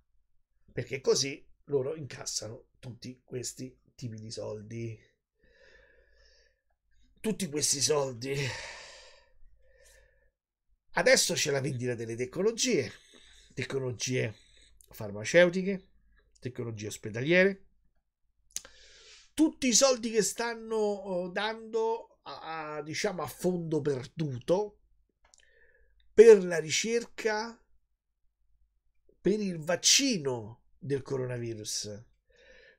perché così loro incassano tutti questi tipi di soldi tutti questi soldi adesso c'è la vendita delle tecnologie tecnologie farmaceutiche tecnologie ospedaliere, tutti i soldi che stanno oh, dando a, a, diciamo, a fondo perduto per la ricerca per il vaccino del coronavirus,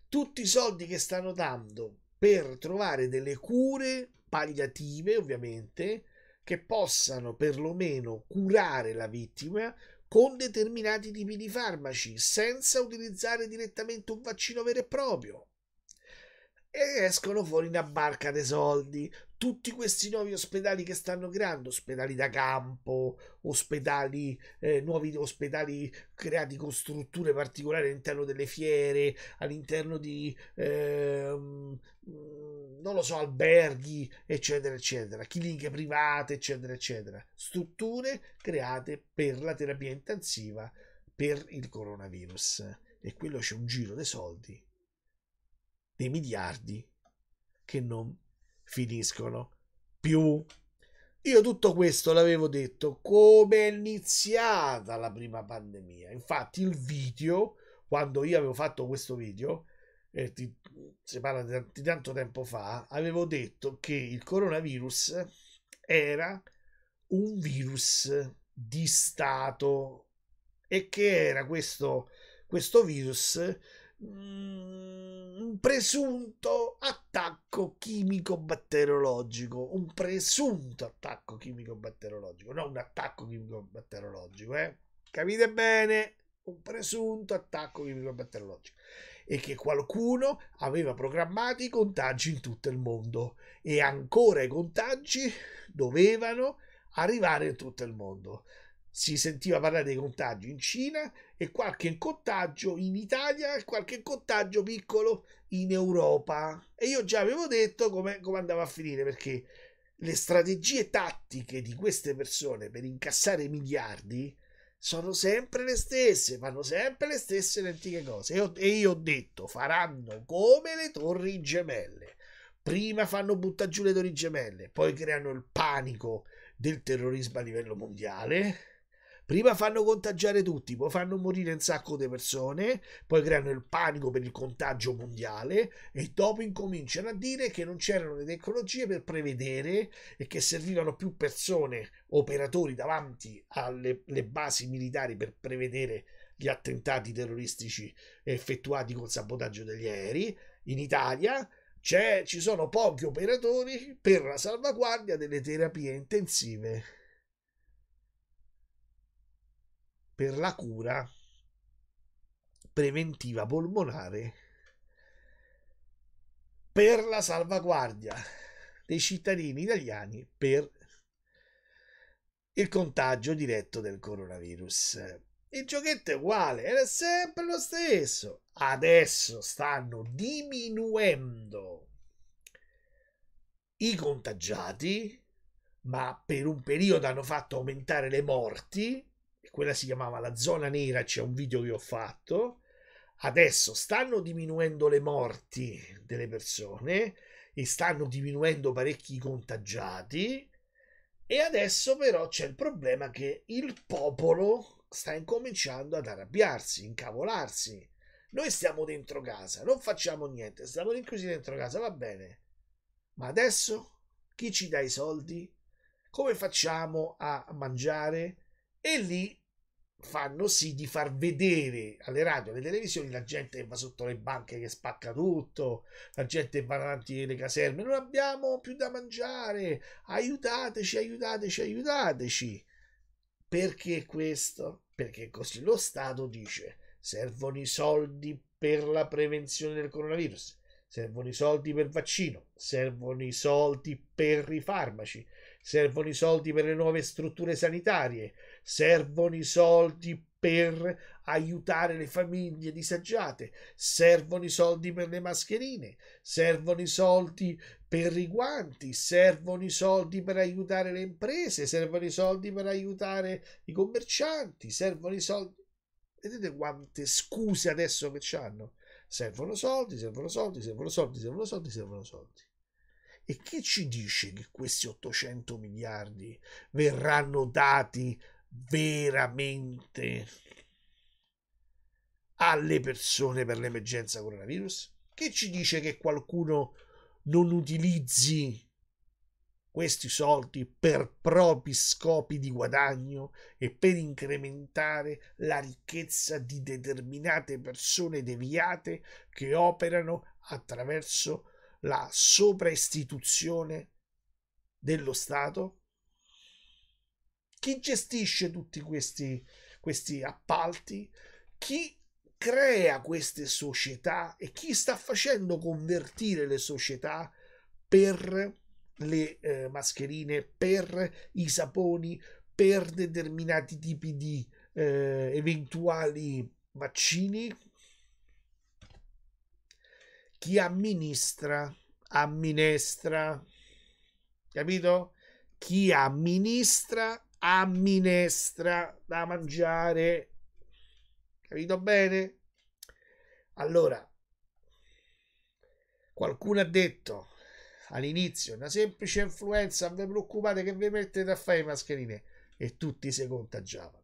tutti i soldi che stanno dando per trovare delle cure palliative, ovviamente, che possano perlomeno curare la vittima, con determinati tipi di farmaci senza utilizzare direttamente un vaccino vero e proprio. E escono fuori una barca dei soldi, tutti questi nuovi ospedali che stanno creando, ospedali da campo, ospedali, eh, nuovi ospedali creati con strutture particolari all'interno delle fiere, all'interno di, ehm, mm, non lo so, alberghi, eccetera, eccetera, cliniche private, eccetera, eccetera. Strutture create per la terapia intensiva per il coronavirus. E quello c'è un giro dei soldi, dei miliardi, che non finiscono. Più io tutto questo l'avevo detto come è iniziata la prima pandemia. Infatti il video, quando io avevo fatto questo video, eh, ti, si parla di, di tanto tempo fa, avevo detto che il coronavirus era un virus di Stato e che era questo, questo virus Mm, un presunto attacco chimico-batterologico, un presunto attacco chimico-batterologico, non un attacco chimico-batterologico, eh? capite bene? Un presunto attacco chimico-batterologico e che qualcuno aveva programmato i contagi in tutto il mondo e ancora i contagi dovevano arrivare in tutto il mondo. Si sentiva parlare dei contagi in Cina e qualche incottaggio in Italia e qualche incottaggio piccolo in Europa. E io già avevo detto come, andava a finire perché le strategie tattiche di queste persone per incassare miliardi sono sempre le stesse, fanno sempre le stesse identiche cose. E, ho, e io ho detto, faranno come le torri gemelle. Prima fanno buttare giù le torri gemelle, poi creano il panico del terrorismo a livello mondiale prima fanno contagiare tutti, poi fanno morire un sacco di persone, poi creano il panico per il contagio mondiale e dopo incominciano a dire che non c'erano le tecnologie per prevedere e che servivano più persone, operatori davanti alle basi militari per prevedere gli attentati terroristici effettuati col sabotaggio degli aerei in Italia. ci sono pochi operatori per la salvaguardia delle terapie intensive per la cura preventiva polmonare per la salvaguardia dei cittadini italiani per il contagio diretto del coronavirus. Il giochetto è uguale, era sempre lo stesso. Adesso stanno diminuendo i contagiati, ma per un periodo hanno fatto aumentare le morti quella si chiamava La zona nera, c'è un video che ho fatto. Adesso stanno diminuendo le morti delle persone e stanno diminuendo parecchi contagiati. E adesso però c'è il problema che il popolo sta incominciando ad arrabbiarsi, incavolarsi. Noi stiamo dentro casa, non facciamo niente, stiamo rinchiusi dentro casa, va bene. Ma adesso chi ci dà i soldi? Come facciamo a mangiare? E lì fanno sì di far vedere alle radio, alle televisioni la gente che va sotto le banche che spacca tutto, la gente che va davanti alle caserme, non abbiamo più da mangiare, aiutateci, aiutateci, aiutateci. Perché questo? Perché così lo Stato dice servono i soldi per la prevenzione del coronavirus, servono i soldi per il vaccino, servono i soldi per i farmaci, servono i soldi per le nuove strutture sanitarie, servono i soldi per aiutare le famiglie disagiate, servono i soldi per le mascherine, servono i soldi per i guanti, servono i soldi per aiutare le imprese, servono i soldi per aiutare i commercianti, servono i soldi. Vedete quante scuse adesso che hanno? Servono soldi, servono soldi, servono soldi, servono soldi, servono soldi. E chi ci dice che questi 800 miliardi verranno dati veramente alle persone per l'emergenza coronavirus? Chi ci dice che qualcuno non utilizzi questi soldi per propri scopi di guadagno e per incrementare la ricchezza di determinate persone deviate che operano attraverso la sopraistituzione dello Stato? Chi gestisce tutti questi, questi appalti? Chi crea queste società e chi sta facendo convertire le società per le eh, mascherine, per i saponi, per determinati tipi di eh, eventuali vaccini chi amministra, amministra, capito? Chi amministra, amministra da mangiare, capito bene? Allora, qualcuno ha detto all'inizio una semplice influenza, non vi preoccupate che vi mettete a fare le mascherine e tutti si contagiavano.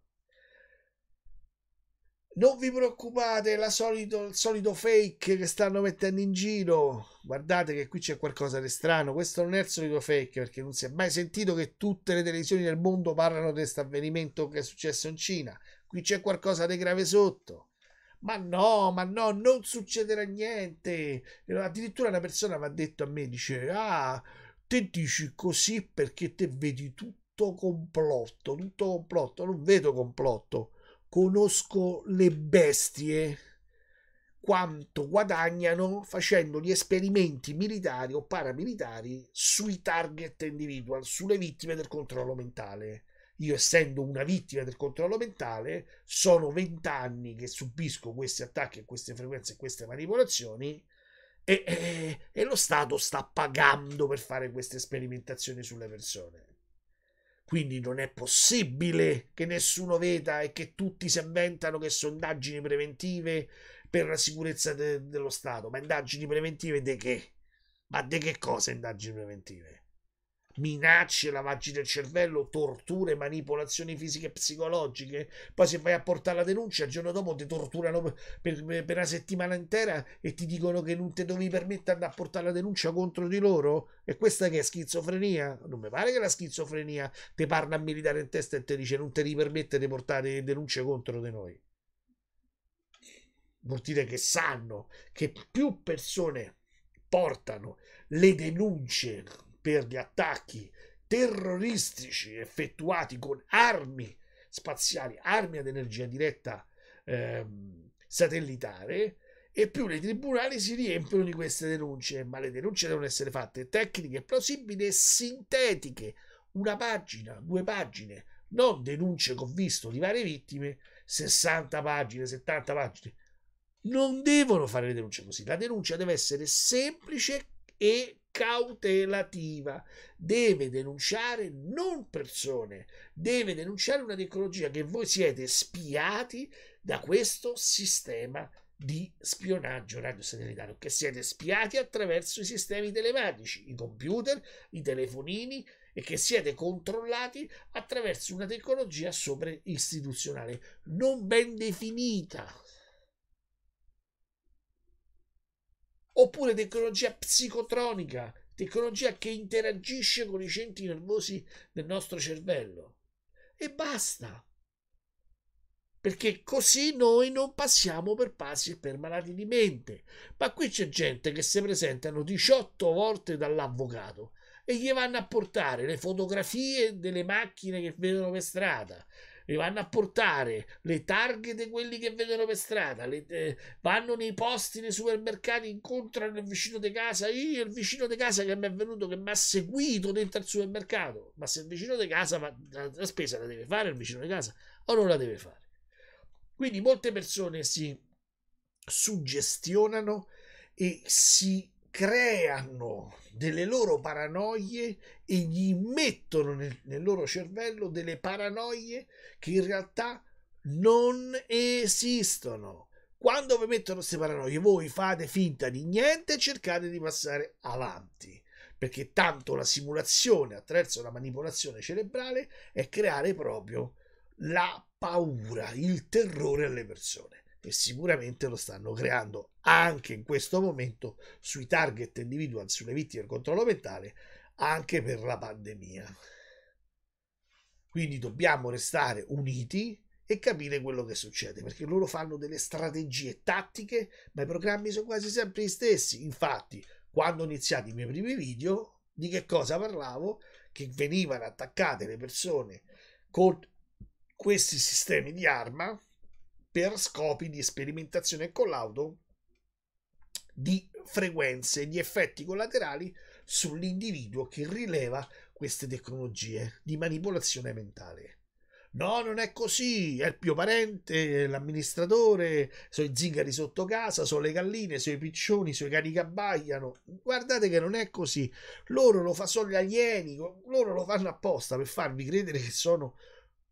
Non vi preoccupate, è il solito fake che stanno mettendo in giro. Guardate che qui c'è qualcosa di strano. Questo non è il solito fake perché non si è mai sentito che tutte le televisioni del mondo parlano di questo avvenimento che è successo in Cina. Qui c'è qualcosa di grave sotto. Ma no, ma no, non succederà niente. Addirittura una persona mi ha detto a me, dice, ah, te dici così perché te vedi tutto complotto, tutto complotto. Non vedo complotto conosco le bestie quanto guadagnano facendo gli esperimenti militari o paramilitari sui target individual, sulle vittime del controllo mentale. Io essendo una vittima del controllo mentale, sono vent'anni che subisco questi attacchi, queste frequenze e queste manipolazioni e, e, e lo Stato sta pagando per fare queste sperimentazioni sulle persone. Quindi non è possibile che nessuno veda e che tutti si inventano che sono indagini preventive per la sicurezza de dello Stato. Ma indagini preventive di che? Ma di che cosa indagini preventive? minacce, lavaggi del cervello, torture, manipolazioni fisiche e psicologiche. Poi se vai a portare la denuncia, il giorno dopo ti torturano per, per, una settimana intera e ti dicono che non ti dovevi permettere di portare la denuncia contro di loro. E questa che è schizofrenia? Non mi pare che la schizofrenia ti parla a militare in testa e ti dice non te li permette di portare denunce contro di noi. Vuol dire che sanno che più persone portano le denunce per gli attacchi terroristici effettuati con armi spaziali, armi ad energia diretta eh, satellitare, e più nei tribunali si riempiono di queste denunce, ma le denunce devono essere fatte tecniche, plausibili e sintetiche, una pagina, due pagine, non denunce che ho visto di varie vittime, 60 pagine, 70 pagine. Non devono fare le denunce così, la denuncia deve essere semplice e cautelativa, deve denunciare non persone, deve denunciare una tecnologia che voi siete spiati da questo sistema di spionaggio radiosatellitare, che siete spiati attraverso i sistemi telematici, i computer, i telefonini e che siete controllati attraverso una tecnologia sovra istituzionale non ben definita. oppure tecnologia psicotronica, tecnologia che interagisce con i centri nervosi del nostro cervello. E basta. Perché così noi non passiamo per pazzi e per malati di mente. Ma qui c'è gente che si presentano 18 volte dall'avvocato e gli vanno a portare le fotografie delle macchine che vedono per strada, vanno a portare le targhe di quelli che vedono per strada, le, eh, vanno nei posti, nei supermercati, incontrano il vicino di casa, io il vicino di casa che mi è venuto, che mi ha seguito dentro al supermercato, ma se il vicino di casa ma, la, la spesa la deve fare il vicino di casa o non la deve fare. Quindi molte persone si suggestionano e si creano delle loro paranoie e gli mettono nel, nel, loro cervello delle paranoie che in realtà non esistono. Quando vi mettono queste paranoie, voi fate finta di niente e cercate di passare avanti, perché tanto la simulazione attraverso la manipolazione cerebrale è creare proprio la paura, il terrore alle persone e sicuramente lo stanno creando anche in questo momento sui target individual, sulle vittime del controllo mentale, anche per la pandemia. Quindi dobbiamo restare uniti e capire quello che succede, perché loro fanno delle strategie tattiche, ma i programmi sono quasi sempre gli stessi. Infatti, quando ho iniziato i miei primi video, di che cosa parlavo? Che venivano attaccate le persone con questi sistemi di arma per scopi di sperimentazione e collaudo di frequenze e di effetti collaterali sull'individuo che rileva queste tecnologie di manipolazione mentale. No, non è così, è il mio parente, l'amministratore, sono i zingari sotto casa, sono le galline, sono i piccioni, sono i cani che abbaiano. Guardate che non è così, loro lo fanno solo gli alieni, loro lo fanno apposta per farvi credere che sono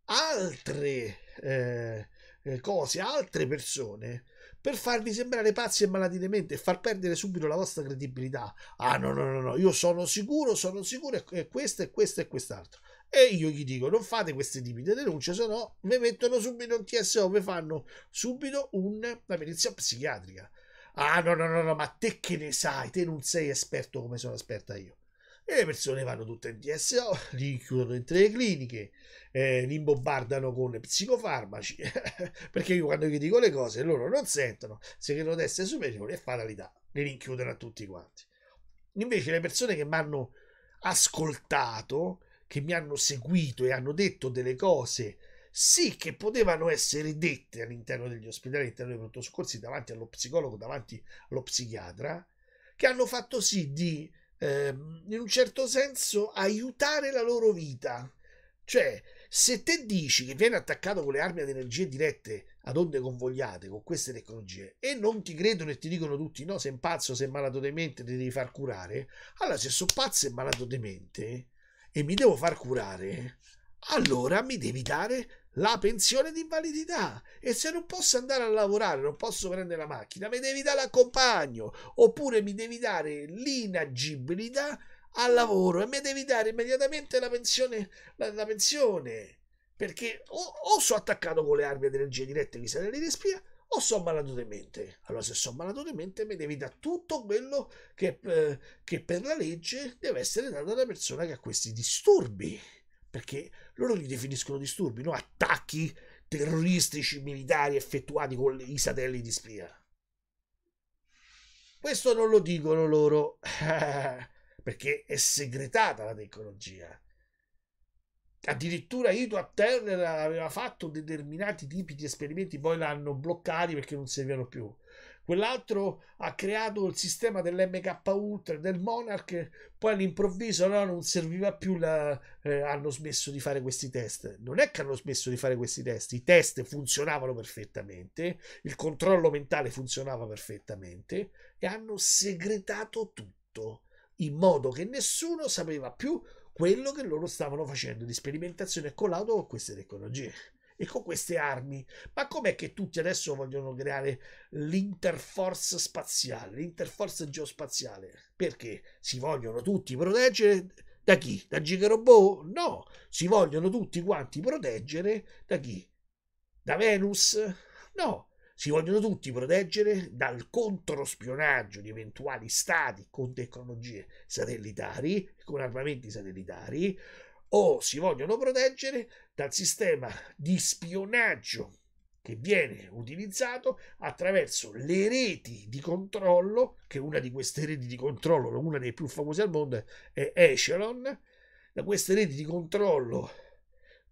altre eh, eh, cose a altre persone per farvi sembrare pazzi e malati di mente e far perdere subito la vostra credibilità. Ah no, no, no, no, io sono sicuro, sono sicuro e questo e questo e quest'altro. E io gli dico, non fate questi tipi di denunce, se no vi mettono subito un TSO, vi fanno subito una perizia psichiatrica. Ah no, no, no, no, ma te che ne sai, te non sei esperto come sono esperta io. E le persone vanno tutte in DSO, li chiudono in tre cliniche, eh, li bombardano con psicofarmaci, perché io quando gli dico le cose loro non sentono, se credono di essere superiori è fatalità, li rinchiudono a tutti quanti. Invece le persone che mi hanno ascoltato, che mi hanno seguito e hanno detto delle cose sì che potevano essere dette all'interno degli ospedali, all'interno dei pronto soccorsi, davanti allo psicologo, davanti allo psichiatra, che hanno fatto sì di eh, in un certo senso aiutare la loro vita. Cioè, se te dici che viene attaccato con le armi ad energie dirette ad onde convogliate con queste tecnologie e non ti credono e ti dicono tutti no, sei pazzo, sei malato demente, ti devi far curare, allora se sono pazzo e malato demente e mi devo far curare, allora mi devi dare la pensione di invalidità e se non posso andare a lavorare, non posso prendere la macchina, mi devi dare l'accompagno oppure mi devi dare l'inagibilità al lavoro e mi devi dare immediatamente la pensione, la, la pensione. perché o, o sono attaccato con le armi ad energia diretta che se ne respira o sono malato di mente. Allora se sono malato di mente mi devi dare tutto quello che, eh, che per la legge deve essere dato alla persona che ha questi disturbi perché loro li definiscono disturbi, no? attacchi terroristici militari effettuati con i satelliti spia. Questo non lo dicono loro, perché è segretata la tecnologia. Addirittura Ito Turner aveva fatto determinati tipi di esperimenti, poi l'hanno bloccati perché non servivano più quell'altro ha creato il sistema dell'MK Ultra, del Monarch, poi all'improvviso no, non serviva più, la, eh, hanno smesso di fare questi test. Non è che hanno smesso di fare questi test, i test funzionavano perfettamente, il controllo mentale funzionava perfettamente e hanno segretato tutto in modo che nessuno sapeva più quello che loro stavano facendo di sperimentazione con l'auto con queste tecnologie e con queste armi. Ma com'è che tutti adesso vogliono creare l'interforce spaziale, l'interforce geospaziale? Perché si vogliono tutti proteggere da chi? Da Gigarobot? No, si vogliono tutti quanti proteggere da chi? Da Venus? No, si vogliono tutti proteggere dal controspionaggio di eventuali stati con tecnologie satellitari, con armamenti satellitari, o si vogliono proteggere dal sistema di spionaggio che viene utilizzato attraverso le reti di controllo, che una di queste reti di controllo, una dei più famose al mondo, è Echelon, da queste reti di controllo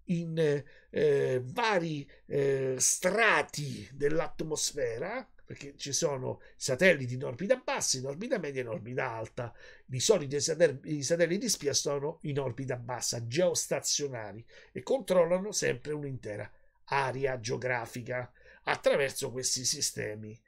in eh, vari eh, strati dell'atmosfera perché ci sono satelliti in orbita bassa, in orbita media e in orbita alta. Di solito i, satel- i satelliti spia sono in orbita bassa, geostazionari, e controllano sempre un'intera area geografica attraverso questi sistemi.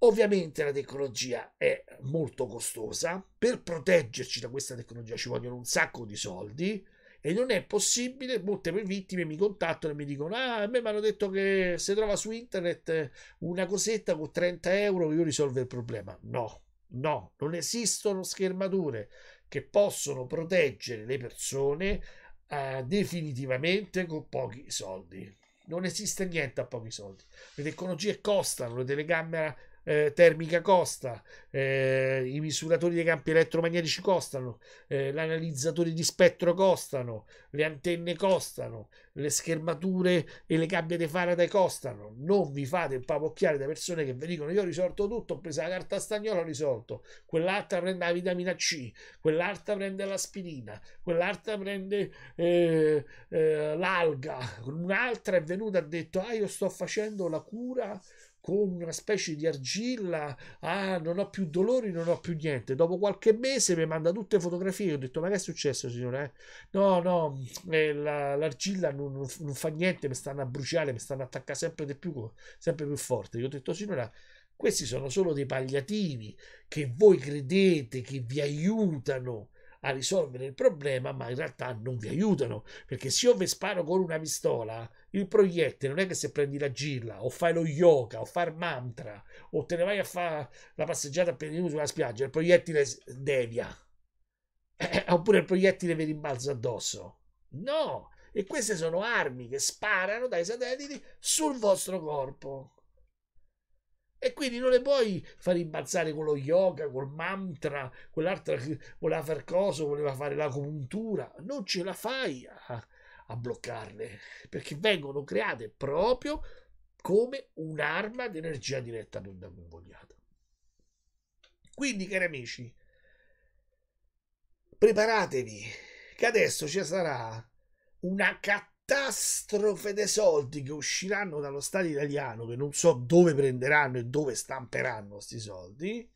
Ovviamente la tecnologia è molto costosa, per proteggerci da questa tecnologia ci vogliono un sacco di soldi, e non è possibile, molte per vittime mi contattano e mi dicono ah a me mi hanno detto che se trova su internet una cosetta con 30 euro io risolvo il problema. No, no, non esistono schermature che possono proteggere le persone eh, definitivamente con pochi soldi. Non esiste niente a pochi soldi. Le tecnologie costano, le telecamere eh, termica costa, eh, i misuratori dei campi elettromagnetici costano, eh, l'analizzatore di spettro costano, le antenne costano, le schermature e le gabbie di Faraday costano. Non vi fate papocchiare da persone che vi dicono io ho risolto tutto, ho preso la carta stagnola, ho risolto. Quell'altra prende la vitamina C, quell'altra prende l'aspirina, quell'altra prende eh, eh, l'alga, un'altra è venuta e ha detto ah io sto facendo la cura con una specie di argilla, ah, non ho più dolori, non ho più niente. Dopo qualche mese mi manda tutte le fotografie, ho detto ma che è successo signore? Eh?". No, no, eh, la, l'argilla non, non, non, fa niente, mi stanno a bruciare, mi stanno a attaccare sempre di più, sempre più forte. Io ho detto signora, questi sono solo dei palliativi che voi credete che vi aiutano a risolvere il problema, ma in realtà non vi aiutano. Perché se io vi sparo con una pistola, il proiettile non è che se prendi la girla, o fai lo yoga o fai mantra o te ne vai a fare la passeggiata a piedi sulla spiaggia, il proiettile devia. Eh, oppure il proiettile vi rimbalza addosso. No! E queste sono armi che sparano dai satelliti sul vostro corpo. E quindi non le puoi far imbalzare con lo yoga, col mantra, quell'altra che voleva far cosa, voleva fare l'acupuntura. Non ce la fai a, a bloccarle, perché vengono create proprio come un'arma di energia diretta non convogliata. Quindi, cari amici, preparatevi che adesso ci sarà una cattiva catastrofe dei soldi che usciranno dallo Stato italiano, che non so dove prenderanno e dove stamperanno questi soldi,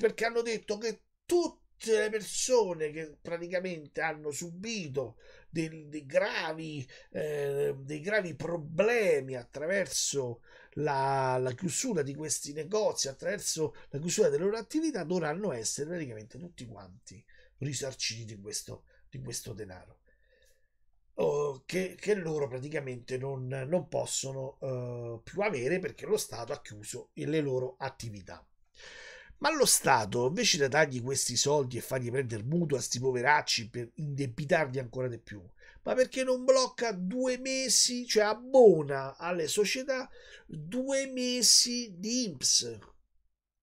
perché hanno detto che tutte le persone che praticamente hanno subito dei, dei, gravi, eh, dei gravi, problemi attraverso la, la, chiusura di questi negozi, attraverso la chiusura delle loro attività, dovranno essere praticamente tutti quanti risarciti di questo, di questo denaro. Oh, che, che, loro praticamente non, non possono eh, più avere perché lo Stato ha chiuso le loro attività. Ma lo Stato, invece di dargli questi soldi e fargli prendere mutuo a questi poveracci per indebitarli ancora di più, ma perché non blocca due mesi, cioè abbona alle società due mesi di IMSS,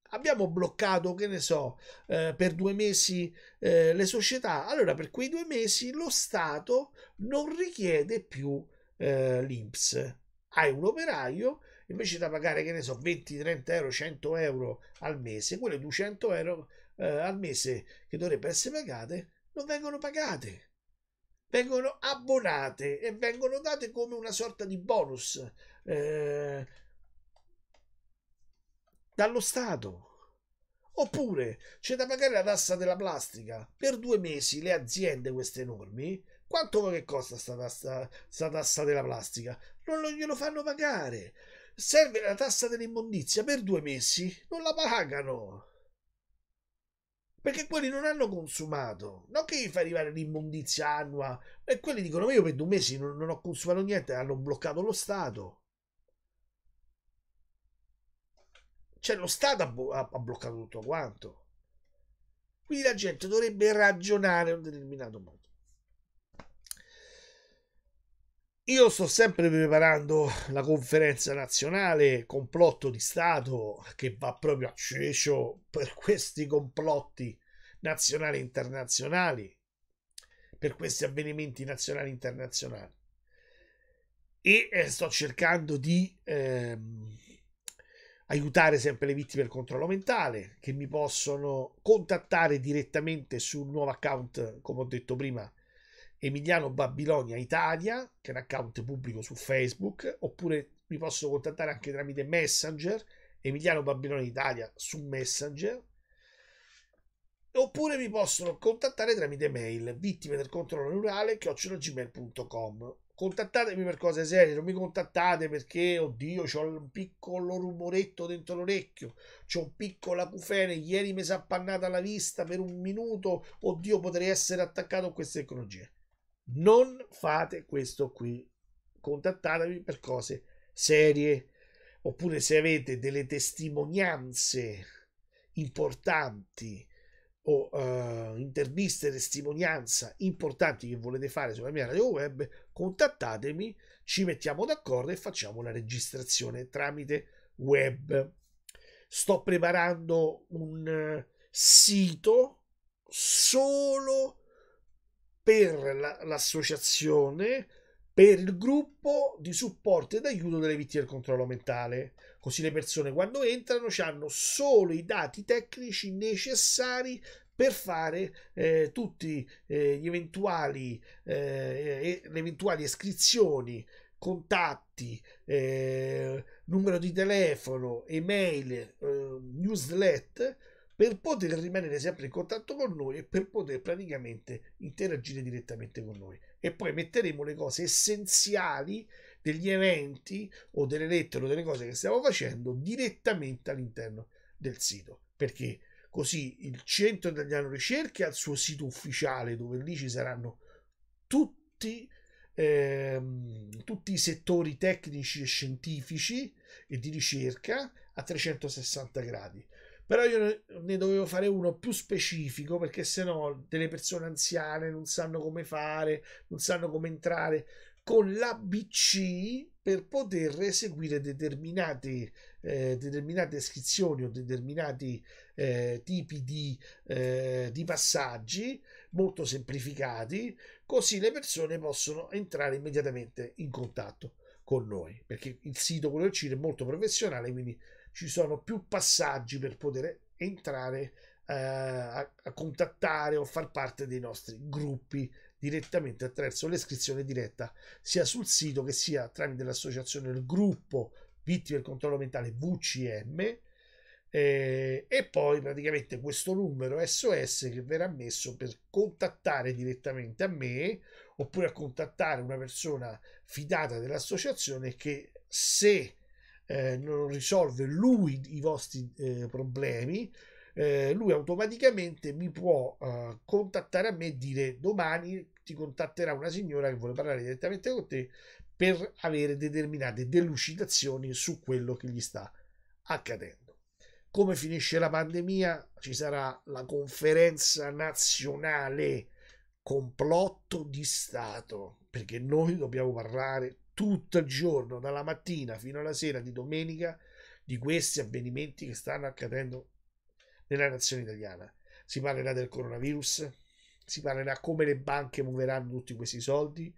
abbiamo bloccato, che ne so, eh, per due mesi eh, le società, allora per quei due mesi lo Stato non richiede più eh, l'INPS. Hai un operaio, invece da pagare, che ne so, 20, 30 euro, 100 euro al mese, quelle 200 euro eh, al mese che dovrebbero essere pagate, non vengono pagate. Vengono abbonate e vengono date come una sorta di bonus eh, dallo Stato. Oppure c'è da pagare la tassa della plastica. Per due mesi le aziende, queste enormi, quanto che costa sta tassa, tassa della plastica? Non lo, glielo fanno pagare. Serve la tassa dell'immondizia per due mesi, non la pagano. Perché quelli non hanno consumato. Non che gli fa arrivare l'immondizia annua. E quelli dicono, io per due mesi non, non ho consumato niente, hanno bloccato lo Stato. Cioè lo Stato ha, ha, ha bloccato tutto quanto. Quindi la gente dovrebbe ragionare in un determinato modo. Io sto sempre preparando la conferenza nazionale complotto di Stato che va proprio a cecio per questi complotti nazionali e internazionali, per questi avvenimenti nazionali e internazionali. E eh, sto cercando di ehm, aiutare sempre le vittime del controllo mentale, che mi possono contattare direttamente sul nuovo account, come ho detto prima, Emiliano Babilonia Italia, che è un account pubblico su Facebook, oppure mi possono contattare anche tramite Messenger, Emiliano Babilonia Italia su Messenger, oppure mi possono contattare tramite mail, vittime del controllo neurale, chiocciolagmail.com contattatemi per cose serie, non mi contattate perché, oddio, ho un piccolo rumoretto dentro l'orecchio, ho un piccolo acufene, ieri mi si è appannata la vista per un minuto, oddio, potrei essere attaccato a queste tecnologie. Non fate questo qui, contattatemi per cose serie, oppure se avete delle testimonianze importanti, o uh, interviste testimonianza importanti che volete fare sulla mia radio web, contattatemi, ci mettiamo d'accordo e facciamo la registrazione tramite web. Sto preparando un eh, sito solo per la, l'associazione, per il gruppo di supporto ed aiuto delle vittime del controllo mentale. Così le persone quando entrano hanno solo i dati tecnici necessari per fare eh, tutte eh, eh le eventuali iscrizioni, contatti, eh, numero di telefono, email, eh, newsletter per poter rimanere sempre in contatto con noi e per poter praticamente interagire direttamente con noi. E poi metteremo le cose essenziali degli eventi o delle lettere o delle cose che stiamo facendo direttamente all'interno del sito. Perché? Così il Centro Italiano Ricerche al suo sito ufficiale dove lì ci saranno tutti, ehm, tutti i settori tecnici e scientifici e di ricerca a 360 gradi però io ne dovevo fare uno più specifico perché sennò delle persone anziane non sanno come fare, non sanno come entrare con l'ABC per poter eseguire determinate eh, determinate descrizioni o determinati eh, tipi di, eh, di, passaggi molto semplificati, così le persone possono entrare immediatamente in contatto con noi, perché il sito quello del CIRE è molto professionale, quindi ci sono più passaggi per poter entrare eh, a, a contattare o far parte dei nostri gruppi direttamente attraverso l'iscrizione diretta sia sul sito che sia tramite l'associazione del gruppo vittime del controllo mentale VCM eh, e poi praticamente questo numero SOS che verrà messo per contattare direttamente a me oppure a contattare una persona fidata dell'associazione che se eh, non risolve lui i vostri eh, problemi eh, lui automaticamente mi può eh, contattare a me e dire domani ti contatterà una signora che vuole parlare direttamente con te per avere determinate delucidazioni su quello che gli sta accadendo. Come finisce la pandemia? Ci sarà la conferenza nazionale complotto di Stato, perché noi dobbiamo parlare tutto il giorno, dalla mattina fino alla sera di domenica, di questi avvenimenti che stanno accadendo nella nazione italiana. Si parlerà del coronavirus, si parlerà come le banche muoveranno tutti questi soldi,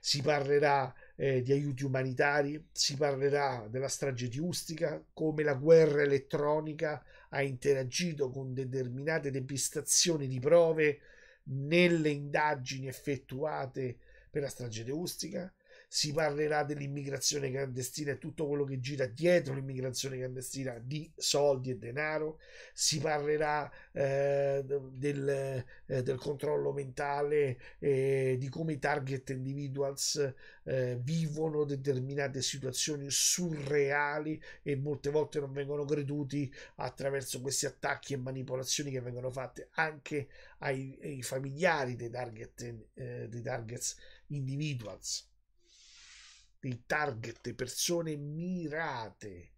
si parlerà eh, di aiuti umanitari, si parlerà della strage di Ustica, come la guerra elettronica ha interagito con determinate depistazioni di prove nelle indagini effettuate per la strage di Ustica, si parlerà dell'immigrazione clandestina e tutto quello che gira dietro l'immigrazione clandestina di soldi e denaro, si parlerà eh, del, eh, del, controllo mentale, eh, di come i target individuals eh, vivono determinate situazioni surreali e molte volte non vengono creduti attraverso questi attacchi e manipolazioni che vengono fatte anche ai, ai familiari dei, target, eh, dei targets individuals dei target, persone mirate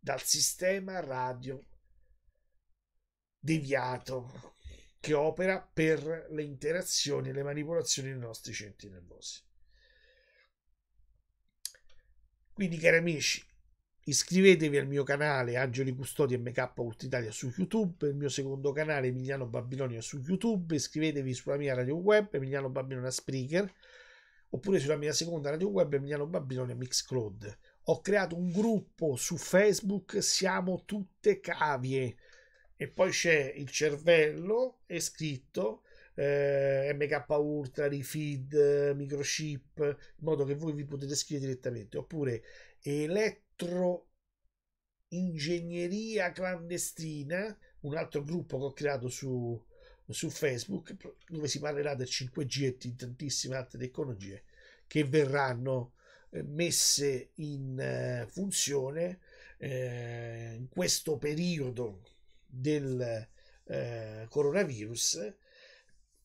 dal sistema radio deviato che opera per le interazioni e le manipolazioni dei nostri centri nervosi. Quindi, cari amici, iscrivetevi al mio canale Angeli Custodi e MK Ult Italia su YouTube, il mio secondo canale Emiliano Babilonia su YouTube, iscrivetevi sulla mia radio web Emiliano Babilonia Spreaker oppure sulla mia seconda radio web Emiliano Babilonia Mixcloud. Ho creato un gruppo su Facebook, siamo tutte cavie. E poi c'è il cervello, è scritto eh, MK Ultra, Refeed, Microchip, in modo che voi vi potete scrivere direttamente. Oppure Elettro Ingegneria Clandestina, un altro gruppo che ho creato su, su Facebook dove si parlerà del 5G e di tantissime altre tecnologie che verranno eh, messe in eh, funzione eh, in questo periodo del coronavirus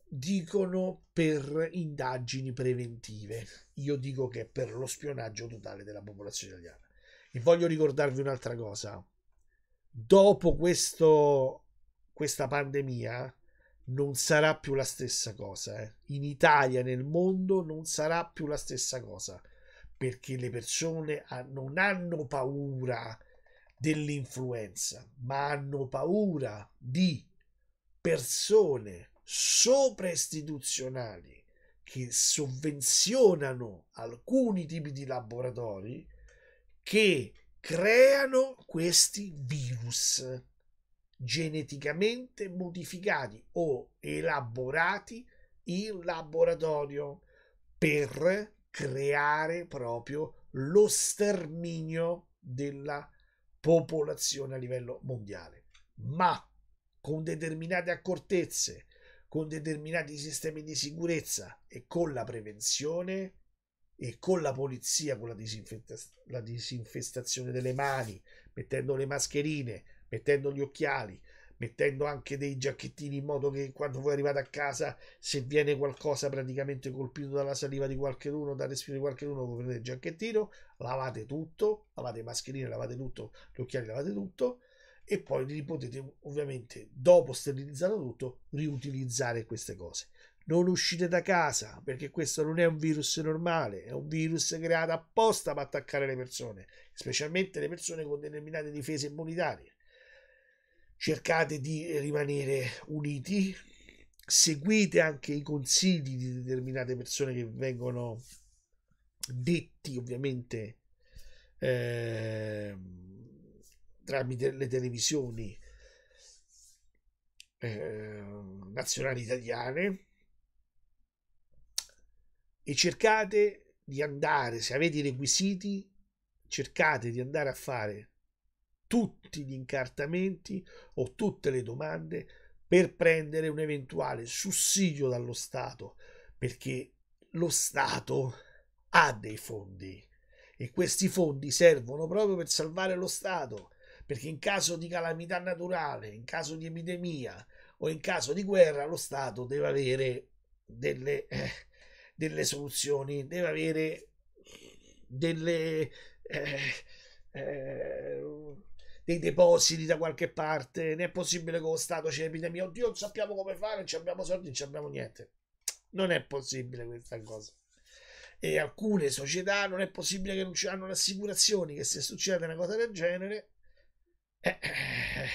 dicono per indagini preventive io dico che per lo spionaggio totale della popolazione italiana e voglio ricordarvi un'altra cosa dopo questo, questa pandemia non sarà più la stessa cosa. Eh. In Italia, nel mondo, non sarà più la stessa cosa perché le persone non hanno paura dell'influenza, ma hanno paura di persone sovra-istituzionali che sovvenzionano alcuni tipi di laboratori che creano questi virus geneticamente modificati o elaborati in laboratorio per creare proprio lo sterminio della popolazione a livello mondiale. Ma con determinate accortezze, con determinati sistemi di sicurezza e con la prevenzione e con la polizia, con la, disinfestazione delle mani, mettendo le mascherine, mettendo gli occhiali, mettendo anche dei giacchettini in modo che quando voi arrivate a casa, se viene qualcosa praticamente colpito dalla saliva di qualcuno, dal respiro di qualcuno, voi prendete il giacchettino, lavate tutto, lavate le mascherine, lavate tutto, gli occhiali, lavate tutto e poi li potete ovviamente dopo sterilizzato tutto riutilizzare queste cose non uscite da casa perché questo non è un virus normale è un virus creato apposta per attaccare le persone specialmente le persone con determinate difese immunitarie cercate di rimanere uniti, seguite anche i consigli di determinate persone che vengono detti ovviamente eh, tramite le televisioni eh, nazionali italiane e cercate di andare, se avete i requisiti, cercate di andare a fare tutti gli incartamenti o tutte le domande per prendere un eventuale sussidio dallo Stato, perché lo Stato ha dei fondi e questi fondi servono proprio per salvare lo Stato, perché in caso di calamità naturale, in caso di epidemia o in caso di guerra, lo Stato deve avere delle, eh, delle soluzioni, deve avere delle... Eh, eh, dei depositi da qualche parte, né è possibile che lo Stato ci epidemia, oddio non sappiamo come fare, non abbiamo soldi, non abbiamo niente. Non è possibile questa cosa. E alcune società non è possibile che non ci hanno le assicurazioni che se succede una cosa del genere eh, eh,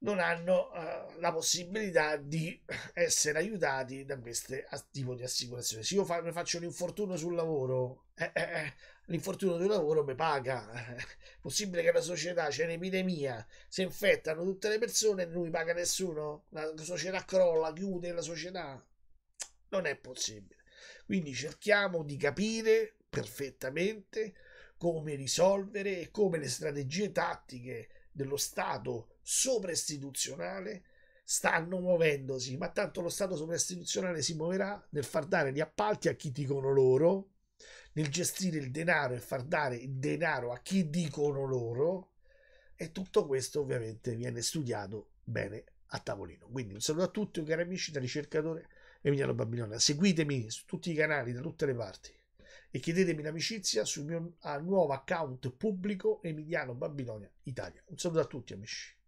non hanno eh, la possibilità di essere aiutati da questo tipo di assicurazioni. Se io fa, faccio un infortunio sul lavoro, eh, eh, eh l'infortunio del lavoro mi paga. possibile che la società c'è un'epidemia, si infettano tutte le persone e non mi paga nessuno? La società crolla, chiude la società? Non è possibile. Quindi cerchiamo di capire perfettamente come risolvere e come le strategie tattiche dello Stato sovra stanno muovendosi, ma tanto lo Stato sovra si muoverà nel far dare gli appalti a chi dicono loro, nel gestire il denaro e far dare il denaro a chi dicono loro e tutto questo ovviamente viene studiato bene a tavolino. Quindi un saluto a tutti, cari amici da ricercatore Emiliano Babilonia. Seguitemi su tutti i canali, da tutte le parti e chiedetemi l'amicizia sul mio nuovo account pubblico Emiliano Babilonia Italia. Un saluto a tutti amici.